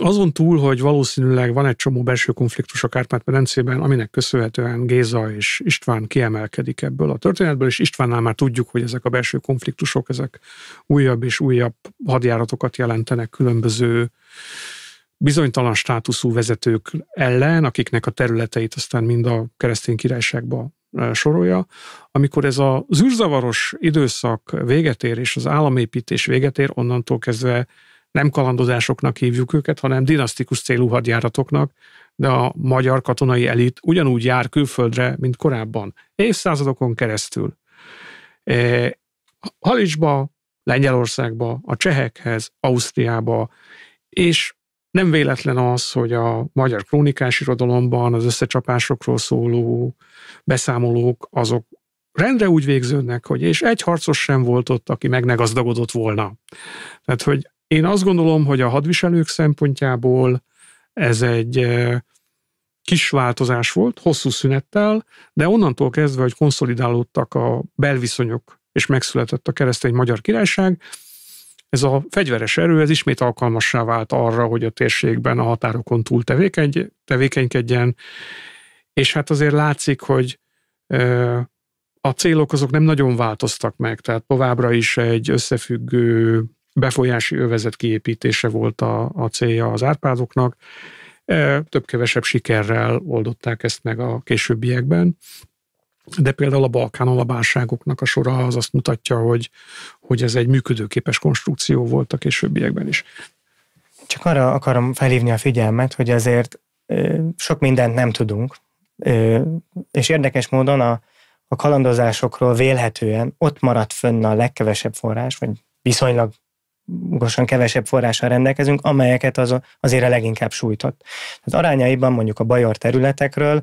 C: azon túl, hogy valószínűleg van egy csomó belső konfliktus a Kárpát-medencében, aminek köszönhetően Géza és István kiemelkedik ebből a történetből, és Istvánnál már tudjuk, hogy ezek a belső konfliktusok, ezek újabb és újabb hadjáratokat jelentenek különböző bizonytalan státuszú vezetők ellen, akiknek a területeit aztán mind a keresztény királyságba e, sorolja, amikor ez a űrzavaros időszak véget ér, és az államépítés véget ér, onnantól kezdve nem kalandozásoknak hívjuk őket, hanem dinasztikus célú hadjáratoknak, de a magyar katonai elit ugyanúgy jár külföldre, mint korábban, évszázadokon keresztül. E, Halicsba, Lengyelországba, a csehekhez, Ausztriába, és nem véletlen az, hogy a magyar krónikás irodalomban az összecsapásokról szóló beszámolók azok rendre úgy végződnek, hogy és egy harcos sem volt ott, aki meg ne gazdagodott volna. Tehát, hogy én azt gondolom, hogy a hadviselők szempontjából ez egy eh, kis változás volt, hosszú szünettel, de onnantól kezdve, hogy konszolidálódtak a belviszonyok, és megszületett a keresztény magyar királyság, ez a fegyveres erő, ez ismét alkalmassá vált arra, hogy a térségben a határokon túl tevékeny, tevékenykedjen, és hát azért látszik, hogy a célok azok nem nagyon változtak meg, tehát továbbra is egy összefüggő befolyási övezet kiépítése volt a, a célja az Árpádoknak. Több-kevesebb sikerrel oldották ezt meg a későbbiekben de például a Balkánon a a sora az azt mutatja, hogy, hogy ez egy működőképes konstrukció volt a későbbiekben is.
B: Csak arra akarom felhívni a figyelmet, hogy azért sok mindent nem tudunk, és érdekes módon a, a kalandozásokról vélhetően ott maradt fönn a legkevesebb forrás, vagy viszonylag gosan kevesebb forrással rendelkezünk, amelyeket az, azért a leginkább sújtott. Tehát arányaiban mondjuk a bajor területekről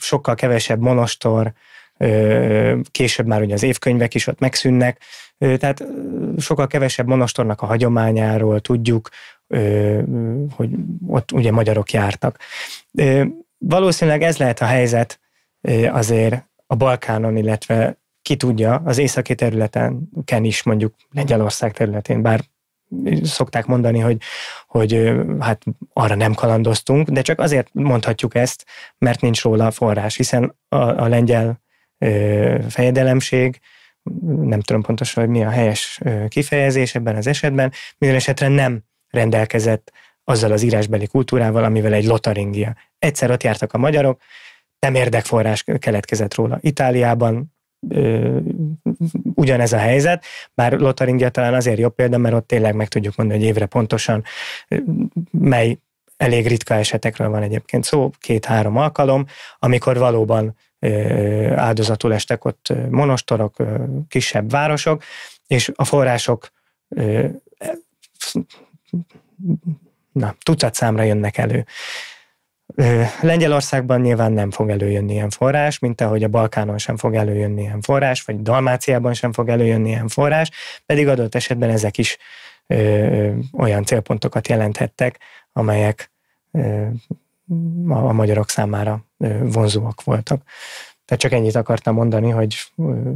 B: sokkal kevesebb monostor, később már ugye az évkönyvek is ott megszűnnek, tehát sokkal kevesebb monostornak a hagyományáról tudjuk, hogy ott ugye magyarok jártak. Valószínűleg ez lehet a helyzet azért a Balkánon, illetve ki tudja, az északi területen, Ken is mondjuk Lengyelország területén, bár szokták mondani, hogy, hogy hát arra nem kalandoztunk, de csak azért mondhatjuk ezt, mert nincs róla forrás, hiszen a, a lengyel ö, fejedelemség, nem tudom pontosan, hogy mi a helyes kifejezés ebben az esetben, minden esetre nem rendelkezett azzal az írásbeli kultúrával, amivel egy lotaringia. Egyszer ott jártak a magyarok, nem érdekforrás keletkezett róla. Itáliában ugyanez a helyzet, bár Lotharingia talán azért jobb példa, mert ott tényleg meg tudjuk mondani, hogy évre pontosan mely elég ritka esetekről van egyébként szó, két-három alkalom, amikor valóban áldozatul estek ott monostorok, kisebb városok, és a források e, na, tucat számra jönnek elő. Lengyelországban nyilván nem fog előjönni ilyen forrás, mint ahogy a Balkánon sem fog előjönni ilyen forrás, vagy Dalmáciában sem fog előjönni ilyen forrás, pedig adott esetben ezek is ö, olyan célpontokat jelenthettek, amelyek ö, a, a magyarok számára ö, vonzóak voltak. Tehát csak ennyit akartam mondani, hogy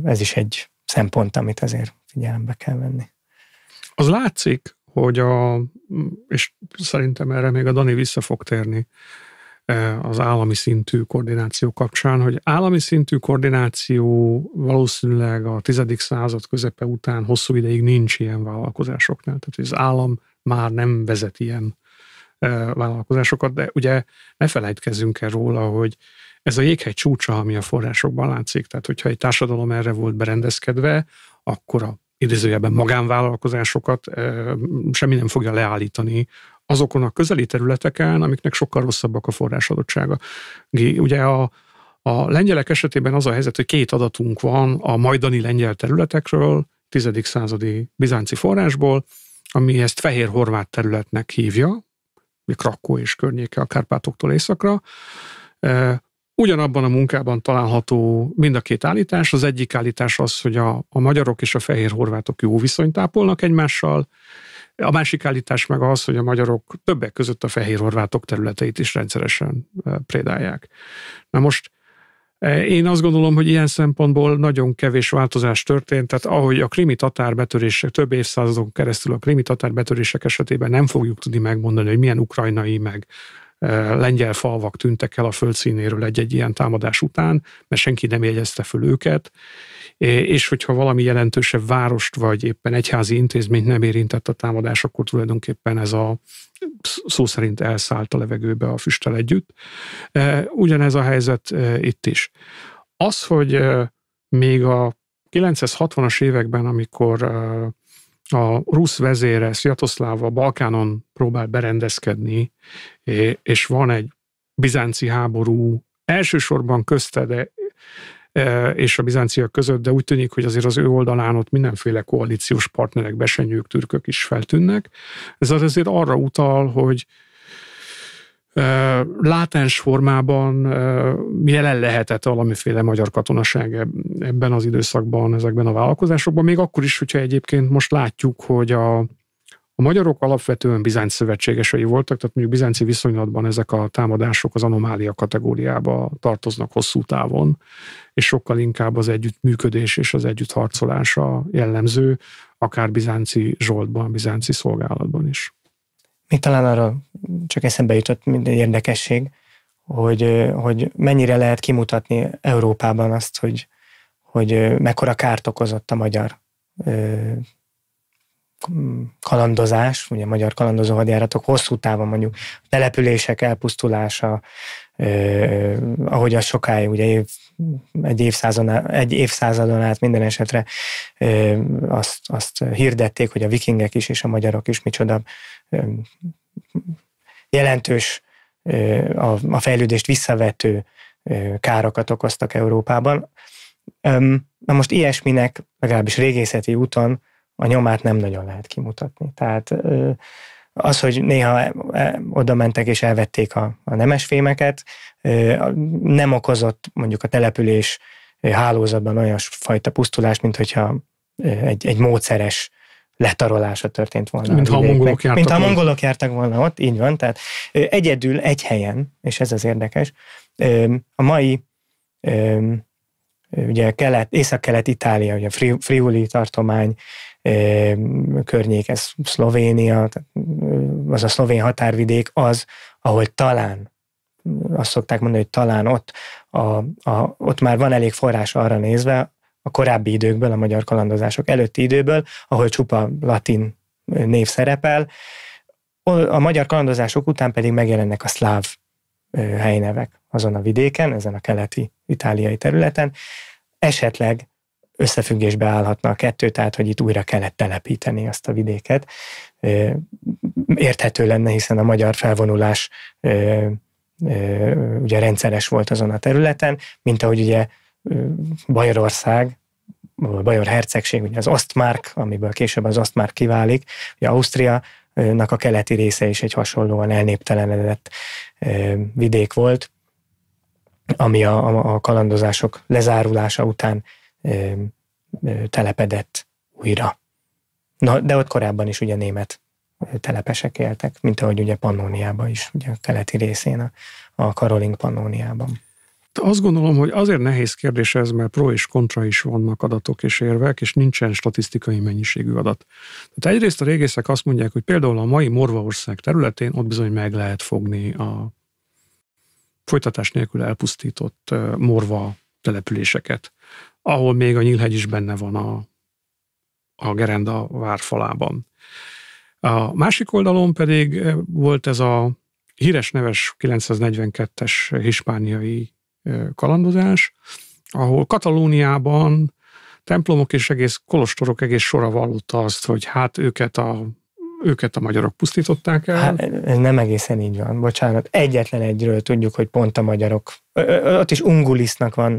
B: ez is egy szempont, amit azért figyelembe kell venni.
C: Az látszik, hogy a, és szerintem erre még a Dani vissza fog térni, az állami szintű koordináció kapcsán, hogy állami szintű koordináció valószínűleg a tizedik század közepe után hosszú ideig nincs ilyen vállalkozásoknál. Tehát az állam már nem vezet ilyen vállalkozásokat, de ugye ne felejtkezzünk el róla, hogy ez a jéghegy csúcsa, ami a forrásokban látszik. Tehát, hogyha egy társadalom erre volt berendezkedve, akkor a idézőjelben magánvállalkozásokat semmi nem fogja leállítani azokon a közeli területeken, amiknek sokkal rosszabbak a forrásadottsága. Ugye a, a lengyelek esetében az a helyzet, hogy két adatunk van a majdani lengyel területekről, 10. századi bizánci forrásból, ami ezt fehér-horvát területnek hívja, Krakó és környéke a Kárpátoktól északra. E, ugyanabban a munkában található mind a két állítás. Az egyik állítás az, hogy a, a magyarok és a fehér horvátok jó viszonyt ápolnak egymással, a másik állítás meg az, hogy a magyarok többek között a fehér horvátok területeit is rendszeresen e, prédálják. Na most e, én azt gondolom, hogy ilyen szempontból nagyon kevés változás történt, tehát ahogy a krimi tatár betörések, több évszázadon keresztül a krimi tatár betörések esetében nem fogjuk tudni megmondani, hogy milyen ukrajnai, meg lengyel falvak tűntek el a földszínéről egy-egy ilyen támadás után, mert senki nem jegyezte föl őket, és hogyha valami jelentősebb várost vagy éppen egyházi intézményt nem érintett a támadás, akkor tulajdonképpen ez a szó szerint elszállt a levegőbe a füsttel együtt. Ugyanez a helyzet itt is. Az, hogy még a 960-as években, amikor a rusz vezére Sziatoszláv a Balkánon próbál berendezkedni, és van egy bizánci háború, elsősorban közte, de e, és a bizánciak között, de úgy tűnik, hogy azért az ő oldalán ott mindenféle koalíciós partnerek, besenyők, türkök is feltűnnek. Ez azért arra utal, hogy, látens formában jelen lehetett valamiféle magyar katonaság ebben az időszakban, ezekben a vállalkozásokban, még akkor is, hogyha egyébként most látjuk, hogy a, a magyarok alapvetően bizánc szövetségesei voltak, tehát mondjuk bizánci viszonylatban ezek a támadások az anomália kategóriába tartoznak hosszú távon, és sokkal inkább az együttműködés és az együttharcolása jellemző, akár bizánci zsoltban, bizánci szolgálatban is még talán
B: arra csak eszembe jutott minden érdekesség, hogy, hogy mennyire lehet kimutatni Európában azt, hogy, hogy mekkora kárt okozott a magyar kalandozás, ugye a magyar kalandozó hadjáratok hosszú távon mondjuk települések elpusztulása, eh, ahogy az sokáig, ugye év, egy, évszázadon, át, egy évszázadon át minden esetre eh, azt, azt hirdették, hogy a vikingek is és a magyarok is micsoda eh, jelentős eh, a, a fejlődést visszavető eh, károkat okoztak Európában. Na most ilyesminek, legalábbis régészeti úton a nyomát nem nagyon lehet kimutatni. Tehát az, hogy néha e, e, oda mentek és elvették a, a nemes fémeket, nem okozott mondjuk a település hálózatban olyan fajta pusztulást, mint hogyha egy, egy módszeres letarolása történt volna. Mint ha a mongolok jártak Mint ha a mongolok jártak volna ott, így van. Tehát egyedül egy helyen, és ez az érdekes, a mai ugye kelet, észak-kelet Itália, ugye Friuli tartomány, környék, ez Szlovénia, az a szlovén határvidék az, ahol talán, azt szokták mondani, hogy talán ott, a, a, ott már van elég forrás arra nézve, a korábbi időkből, a magyar kalandozások előtti időből, ahol csupa latin név szerepel, a magyar kalandozások után pedig megjelennek a szláv helynevek azon a vidéken, ezen a keleti itáliai területen. Esetleg összefüggésbe állhatna a kettő, tehát hogy itt újra kellett telepíteni azt a vidéket. Érthető lenne, hiszen a magyar felvonulás ugye rendszeres volt azon a területen, mint ahogy ugye Bajorország, Bajor hercegség, ugye az Osztmárk, amiből később az Osztmárk kiválik, ugye Ausztria nak a keleti része is egy hasonlóan elnéptelenedett vidék volt, ami a, a kalandozások lezárulása után ö, ö, telepedett újra. Na, de ott korábban is ugye német telepesek éltek, mint ahogy ugye Pannóniában is, ugye a keleti részén, a, a Karoling Pannóniában.
C: Azt gondolom, hogy azért nehéz kérdés ez, mert pro és kontra is vannak adatok és érvek, és nincsen statisztikai mennyiségű adat. Tehát egyrészt a régészek azt mondják, hogy például a mai Morvaország területén ott bizony meg lehet fogni a folytatás nélkül elpusztított morva településeket, ahol még a nyílhegy is benne van a, a Gerenda várfalában. A másik oldalon pedig eh, volt ez a híres neves 942-es hispániai eh, kalandozás, ahol Katalóniában templomok és egész kolostorok egész sora vallotta azt, hogy hát őket a őket a magyarok pusztították
B: el. Hát, ez nem egészen így van, bocsánat. Egyetlen egyről tudjuk, hogy pont a magyarok. Ott is ungulisznak van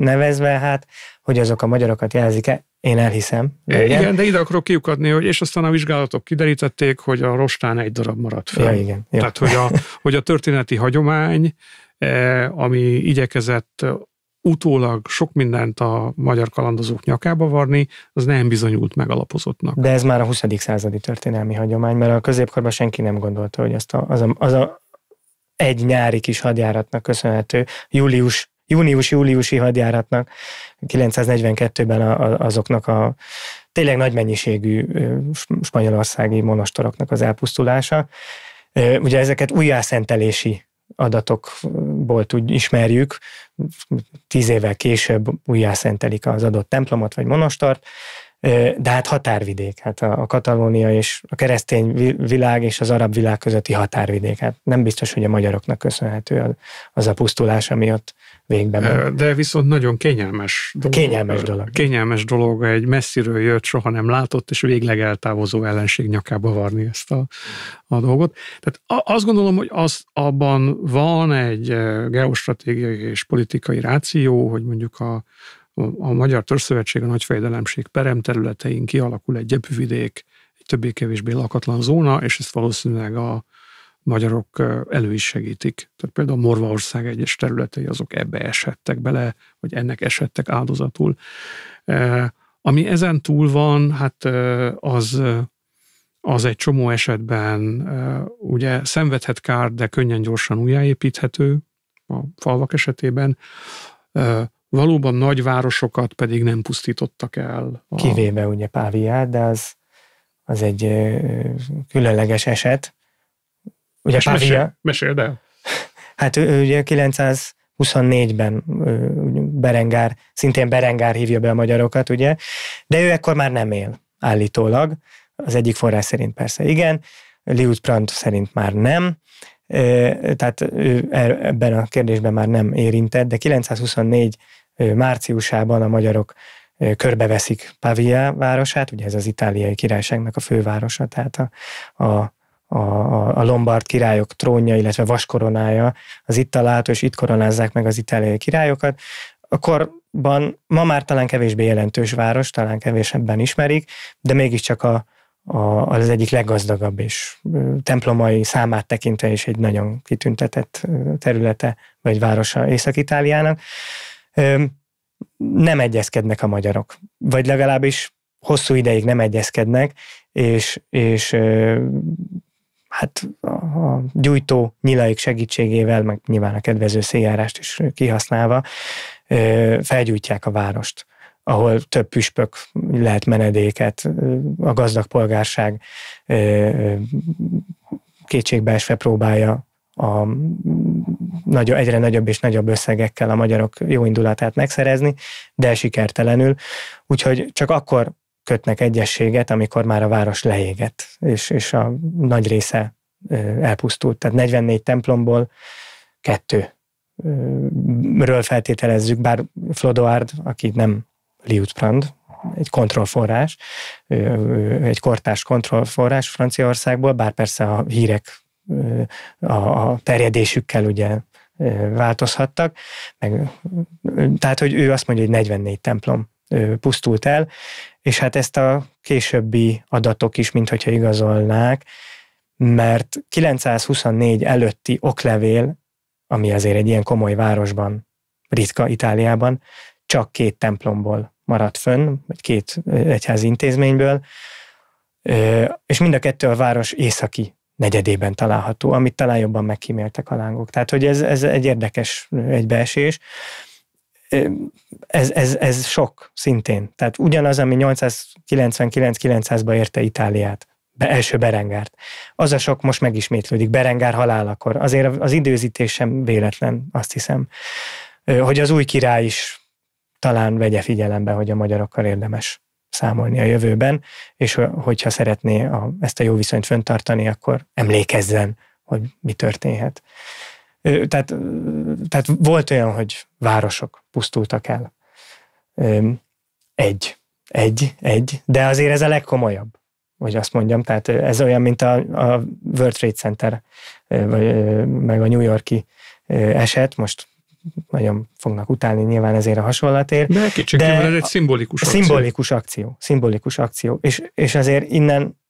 B: nevezve, hát, hogy azok a magyarokat jelzik-e, én elhiszem. Legyen. E, igen,
C: de ide akarok kiukadni, hogy és aztán a vizsgálatok kiderítették, hogy a rostán egy darab maradt fel. Ja, igen. Tehát, hogy a, hogy a történeti hagyomány, e, ami igyekezett utólag sok mindent a magyar kalandozók nyakába varni, az nem bizonyult megalapozottnak.
B: De ez már a 20. századi történelmi hagyomány, mert a középkorban senki nem gondolta, hogy azt a, az, a, az a egy nyári kis hadjáratnak köszönhető, július, június-júliusi hadjáratnak, 942-ben a, a, azoknak a tényleg nagy mennyiségű spanyolországi monastoroknak az elpusztulása. Ugye ezeket újjászentelési adatokból tud, ismerjük, tíz évvel később újjászentelik az adott templomot vagy monostort, de hát határvidék, hát a, a Katalónia és a keresztény világ és az arab világ közötti határvidék. Hát nem biztos, hogy a magyaroknak köszönhető az a pusztulás, ami ott
C: végbe. De viszont nagyon kényelmes dolog. Kényelmes dolog. Kényelmes dolog egy messziről jött, soha nem látott, és végleg eltávozó ellenség nyakába varni ezt a, a dolgot. Tehát azt gondolom, hogy az, abban van egy geostratégiai és politikai ráció, hogy mondjuk a, a, Magyar Törzszövetség, a Nagyfejedelemség peremterületein kialakul egy gyepüvidék, egy többé-kevésbé lakatlan zóna, és ezt valószínűleg a, magyarok elő is segítik. Tehát például Morvaország egyes területei azok ebbe esettek bele, vagy ennek esettek áldozatul. Ami ezen túl van, hát az, az egy csomó esetben ugye szenvedhet kár, de könnyen gyorsan újjáépíthető a falvak esetében. Valóban nagy városokat pedig nem pusztítottak el. A... Kivéve ugye Páviát, de az, az egy különleges eset,
B: Ugye hát Pavia, mesél, meséld Hát ő, ő ugye 900 24-ben Berengár, szintén Berengár hívja be a magyarokat, ugye, de ő ekkor már nem él, állítólag. Az egyik forrás szerint persze igen, Prant szerint már nem, tehát ő er, ebben a kérdésben már nem érintett, de 924 márciusában a magyarok körbeveszik Pavia városát, ugye ez az itáliai királyságnak a fővárosa, tehát a, a a, a, a lombard királyok trónja, illetve vaskoronája, az itt található, és itt koronázzák meg az itáliai királyokat, Ban, ma már talán kevésbé jelentős város, talán kevésebben ismerik, de mégiscsak a, a, az egyik leggazdagabb és templomai számát tekintve is egy nagyon kitüntetett területe vagy városa Észak-Itáliának, nem egyezkednek a magyarok. Vagy legalábbis hosszú ideig nem egyezkednek, és, és hát a gyújtó nyilaik segítségével, meg nyilván a kedvező széljárást is kihasználva felgyújtják a várost ahol több püspök lehet menedéket, a gazdag polgárság kétségbeesve próbálja a nagy, egyre nagyobb és nagyobb összegekkel a magyarok jó indulatát megszerezni, de sikertelenül. Úgyhogy csak akkor kötnek egyességet, amikor már a város leégett, és, és a nagy része elpusztult. Tehát 44 templomból kettő ről feltételezzük, bár Flodoard, aki nem Liutprand, egy kontrollforrás, egy kortás kontrollforrás Franciaországból, bár persze a hírek a terjedésükkel ugye változhattak, meg, tehát hogy ő azt mondja, hogy 44 templom pusztult el, és hát ezt a későbbi adatok is, mintha igazolnák, mert 924 előtti oklevél, ami azért egy ilyen komoly városban, ritka Itáliában, csak két templomból maradt fönn, vagy két egyház intézményből, és mind a kettő a város északi negyedében található, amit talán jobban megkíméltek a lángok. Tehát, hogy ez, ez egy érdekes egybeesés ez, ez, ez sok szintén. Tehát ugyanaz, ami 899-900-ba érte Itáliát, be, első Berengárt. Az a sok most megismétlődik, Berengár halálakor. Azért az időzítés sem véletlen, azt hiszem. Hogy az új király is talán vegye figyelembe, hogy a magyarokkal érdemes számolni a jövőben, és hogyha szeretné a, ezt a jó viszonyt föntartani, akkor emlékezzen, hogy mi történhet tehát, tehát volt olyan, hogy városok pusztultak el. Egy, egy, egy, de azért ez a legkomolyabb, hogy azt mondjam, tehát ez olyan, mint a, a World Trade Center, vagy, meg a New Yorki eset, most nagyon fognak utálni nyilván ezért a hasonlatért. De kétségkívül ez
C: egy szimbolikus akció. Szimbolikus akció,
B: szimbolikus akció. És, és azért innen,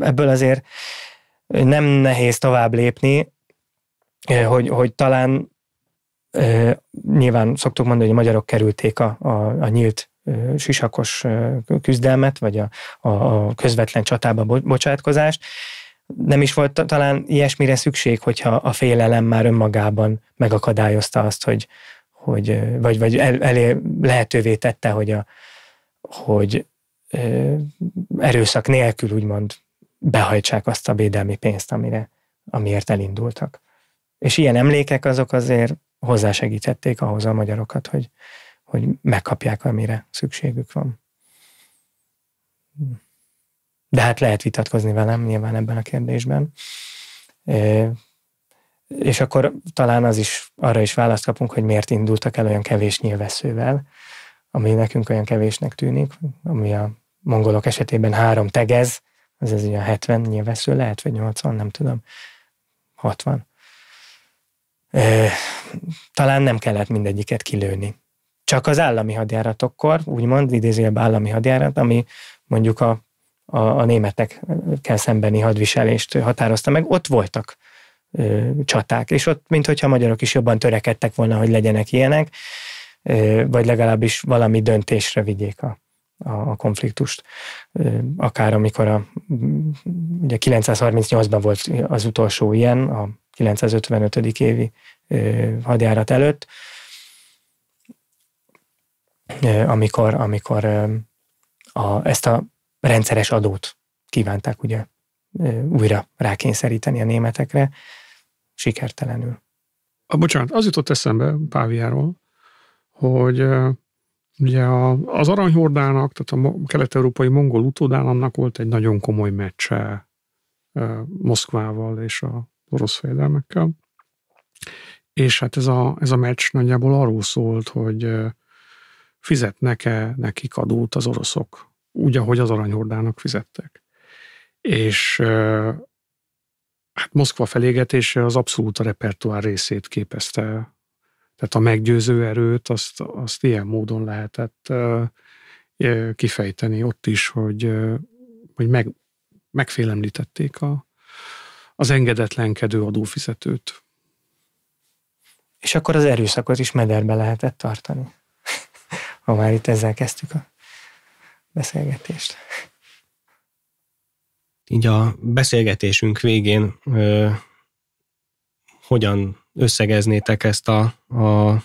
B: ebből azért nem nehéz tovább lépni, hogy, hogy talán nyilván szoktuk mondani, hogy a magyarok kerülték a, a, a nyílt sisakos küzdelmet, vagy a, a, a közvetlen csatába bocsátkozást. Nem is volt talán ilyesmire szükség, hogyha a félelem már önmagában megakadályozta azt, hogy, hogy vagy, vagy el, elé lehetővé tette, hogy, a, hogy erőszak nélkül úgymond behajtsák azt a védelmi pénzt, amire, amiért elindultak. És ilyen emlékek azok azért hozzásegítették ahhoz a magyarokat, hogy, hogy megkapják, amire szükségük van. De hát lehet vitatkozni velem nyilván ebben a kérdésben. És akkor talán az is, arra is választ kapunk, hogy miért indultak el olyan kevés nyilvesszővel, ami nekünk olyan kevésnek tűnik, ami a mongolok esetében három tegez, az ez ugye 70 nyilvessző lehet, vagy 80, nem tudom, 60 talán nem kellett mindegyiket kilőni. Csak az állami hadjáratokkor, úgymond idézőjebb állami hadjárat, ami mondjuk a, a, a németekkel szembeni hadviselést határozta meg, ott voltak ö, csaták, és ott, mintha a magyarok is jobban törekedtek volna, hogy legyenek ilyenek, ö, vagy legalábbis valami döntésre vigyék a, a, a konfliktust. Akár amikor a, ugye 938-ban volt az utolsó ilyen, a 955. évi hadjárat előtt, amikor, amikor a, ezt a rendszeres adót kívánták ugye újra rákényszeríteni
C: a németekre, sikertelenül. A, bocsánat, az jutott eszembe Páviáról, hogy ugye a, az Aranyhordának, tehát a kelet-európai mongol utódállamnak volt egy nagyon komoly meccse Moszkvával és a orosz fejedelmekkel. És hát ez a, ez a meccs nagyjából arról szólt, hogy fizetnek-e nekik adót az oroszok, úgy, ahogy az aranyhordának fizettek. És hát Moszkva felégetése az abszolút a repertoár részét képezte. Tehát a meggyőző erőt azt, azt ilyen módon lehetett kifejteni ott is, hogy, hogy meg, megfélemlítették a, az engedetlenkedő adófizetőt. És akkor az erőszakot is mederbe
B: lehetett tartani, [LAUGHS] ha már itt ezzel kezdtük a beszélgetést.
A: Így a beszélgetésünk végén ö, hogyan összegeznétek ezt a, a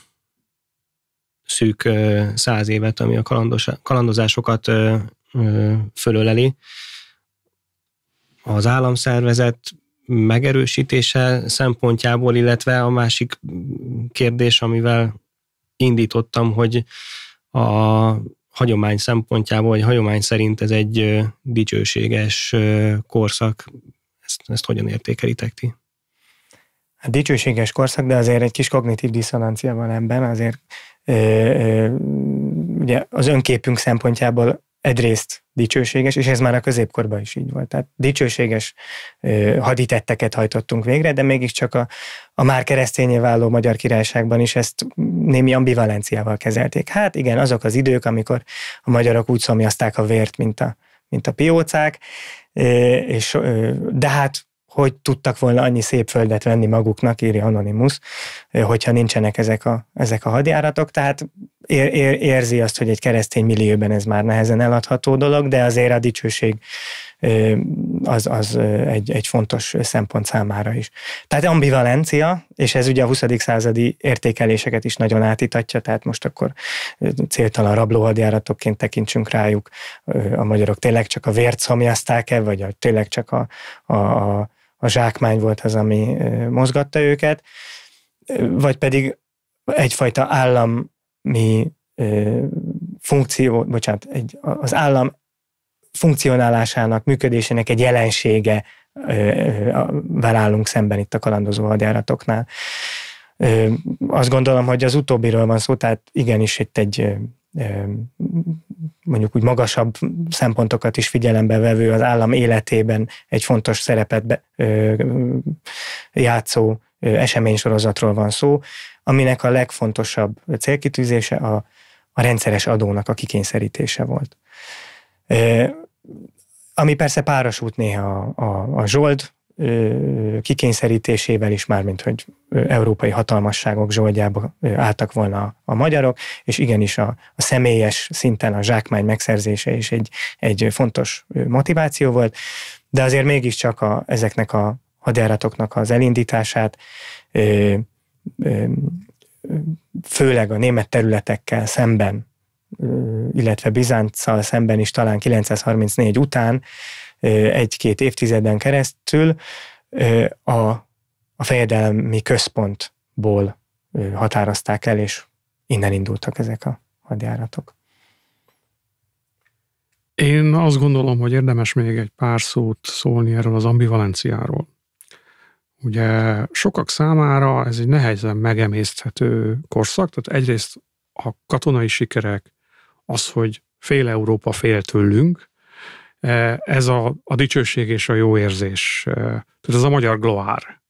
A: szűk ö, száz évet, ami a kalandos, kalandozásokat ö, ö, fölöleli? Az államszervezet megerősítése szempontjából, illetve a másik kérdés, amivel indítottam, hogy a hagyomány szempontjából, vagy hagyomány szerint ez egy dicsőséges korszak. Ezt, ezt hogyan értékelitek ti? A
B: hát dicsőséges korszak, de azért egy kis kognitív diszonancia van ebben, azért ö, ö, ugye az önképünk szempontjából egyrészt dicsőséges, és ez már a középkorban is így volt. Tehát dicsőséges haditetteket hajtottunk végre, de mégiscsak a, a már keresztényé váló magyar királyságban is ezt némi ambivalenciával kezelték. Hát igen, azok az idők, amikor a magyarok úgy szomjazták a vért, mint a, mint a piócák, és, de hát hogy tudtak volna annyi szép földet venni maguknak, írja Anonymous, hogyha nincsenek ezek a, ezek a hadjáratok. Tehát ér, ér, érzi azt, hogy egy keresztény millióben ez már nehezen eladható dolog, de azért a dicsőség az, az egy, egy fontos szempont számára is. Tehát ambivalencia, és ez ugye a 20. századi értékeléseket is nagyon átítatja, tehát most akkor céltalan rablóhadjáratokként tekintsünk rájuk, a magyarok tényleg csak a vért szomjazták-e, vagy a, tényleg csak a, a, a a zsákmány volt az, ami mozgatta őket, vagy pedig egyfajta állami funkció, bocsánat, egy, az állam funkcionálásának, működésének egy jelensége vel állunk szemben itt a kalandozó hadjáratoknál. Azt gondolom, hogy az utóbbiről van szó, tehát igenis itt egy mondjuk úgy magasabb szempontokat is figyelembe vevő, az állam életében egy fontos szerepet be, ö, játszó ö, eseménysorozatról van szó, aminek a legfontosabb célkitűzése a, a rendszeres adónak a kikényszerítése volt. Ö, ami persze párosult néha a, a, a Zsold kikényszerítésével is, mármint hogy európai hatalmasságok zsoldjába álltak volna a, magyarok, és igenis a, a személyes szinten a zsákmány megszerzése is egy, egy fontos motiváció volt, de azért mégiscsak a, ezeknek a hadjáratoknak az elindítását főleg a német területekkel szemben, illetve Bizánccal szemben is talán 934 után egy-két évtizeden keresztül a, a fejedelmi központból határozták el, és innen indultak ezek a hadjáratok.
C: Én azt gondolom, hogy érdemes még egy pár szót szólni erről az ambivalenciáról. Ugye sokak számára ez egy nehezen megemészthető korszak, tehát egyrészt a katonai sikerek, az, hogy fél Európa fél tőlünk, Eh, ez a, a dicsőség és a jó érzés. Eh, tehát ez a magyar gloár.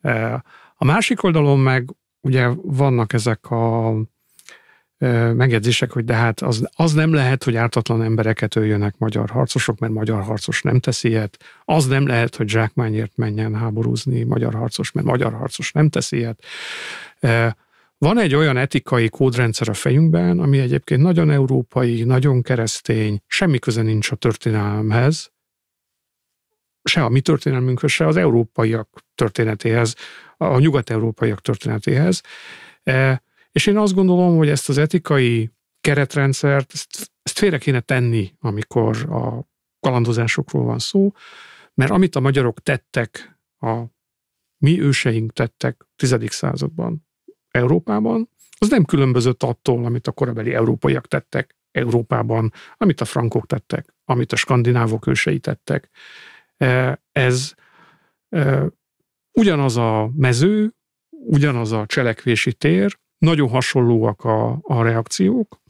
C: Eh, a másik oldalon meg ugye vannak ezek a megjegyzések, hogy de hát az, az nem lehet, hogy ártatlan embereket öljönek magyar harcosok, mert magyar harcos nem teszi ilyet. Az nem lehet, hogy zsákmányért menjen háborúzni magyar harcos, mert magyar harcos nem teszi ilyet. Van egy olyan etikai kódrendszer a fejünkben, ami egyébként nagyon európai, nagyon keresztény, semmi köze nincs a történelemhez, se a mi történelmünkhöz, se az európaiak történetéhez, a nyugat-európaiak történetéhez. E, és én azt gondolom, hogy ezt az etikai keretrendszert, ezt, ezt félre kéne tenni, amikor a kalandozásokról van szó, mert amit a magyarok tettek, a mi őseink tettek 10. században, Európában, az nem különbözött attól, amit a korabeli európaiak tettek Európában, amit a frankok tettek, amit a skandinávok ősei tettek. E, ez e, ugyanaz a mező, ugyanaz a cselekvési tér, nagyon hasonlóak a, a reakciók,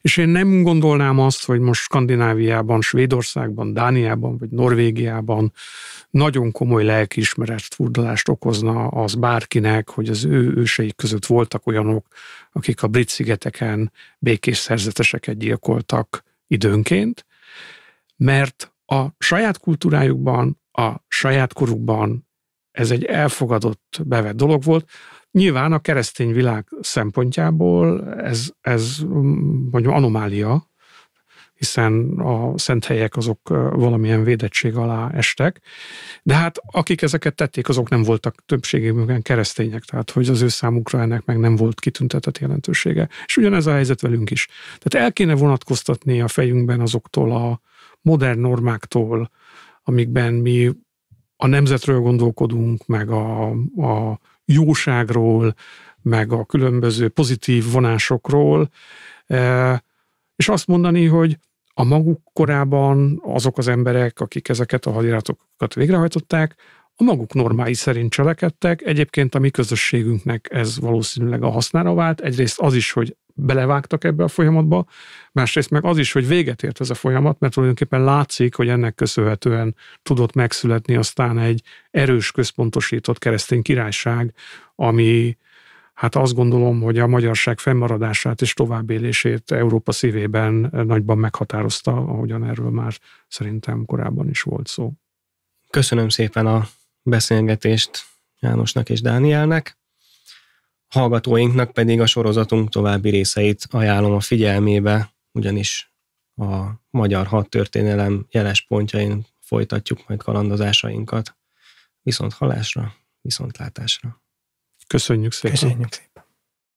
C: és én nem gondolnám azt, hogy most Skandináviában, Svédországban, Dániában vagy Norvégiában nagyon komoly lelkiismeret furdalást okozna az bárkinek, hogy az ő őseik között voltak olyanok, akik a brit szigeteken békés szerzeteseket gyilkoltak időnként, mert a saját kultúrájukban, a saját korukban ez egy elfogadott, bevett dolog volt, Nyilván a keresztény világ szempontjából ez, ez mm, mondjuk anomália, hiszen a szent helyek azok valamilyen védettség alá estek, de hát akik ezeket tették, azok nem voltak többségében keresztények, tehát hogy az ő számukra ennek meg nem volt kitüntetett jelentősége. És ugyanez a helyzet velünk is. Tehát el kéne vonatkoztatni a fejünkben azoktól a modern normáktól, amikben mi a nemzetről gondolkodunk, meg a, a jóságról, meg a különböző pozitív vonásokról, e, és azt mondani, hogy a maguk korában azok az emberek, akik ezeket a hadjáratokat végrehajtották, a maguk normái szerint cselekedtek. Egyébként a mi közösségünknek ez valószínűleg a hasznára vált. Egyrészt az is, hogy belevágtak ebbe a folyamatba, másrészt meg az is, hogy véget ért ez a folyamat, mert tulajdonképpen látszik, hogy ennek köszönhetően tudott megszületni aztán egy erős központosított keresztény királyság, ami hát azt gondolom, hogy a magyarság fennmaradását és továbbélését Európa szívében nagyban meghatározta, ahogyan erről már szerintem korábban is volt szó. Köszönöm szépen a
A: beszélgetést Jánosnak és Dánielnek hallgatóinknak pedig a sorozatunk további részeit ajánlom a figyelmébe, ugyanis a magyar hadtörténelem jeles pontjain folytatjuk majd kalandozásainkat. Viszont halásra, látásra. Köszönjük szépen. Köszönjük szépen.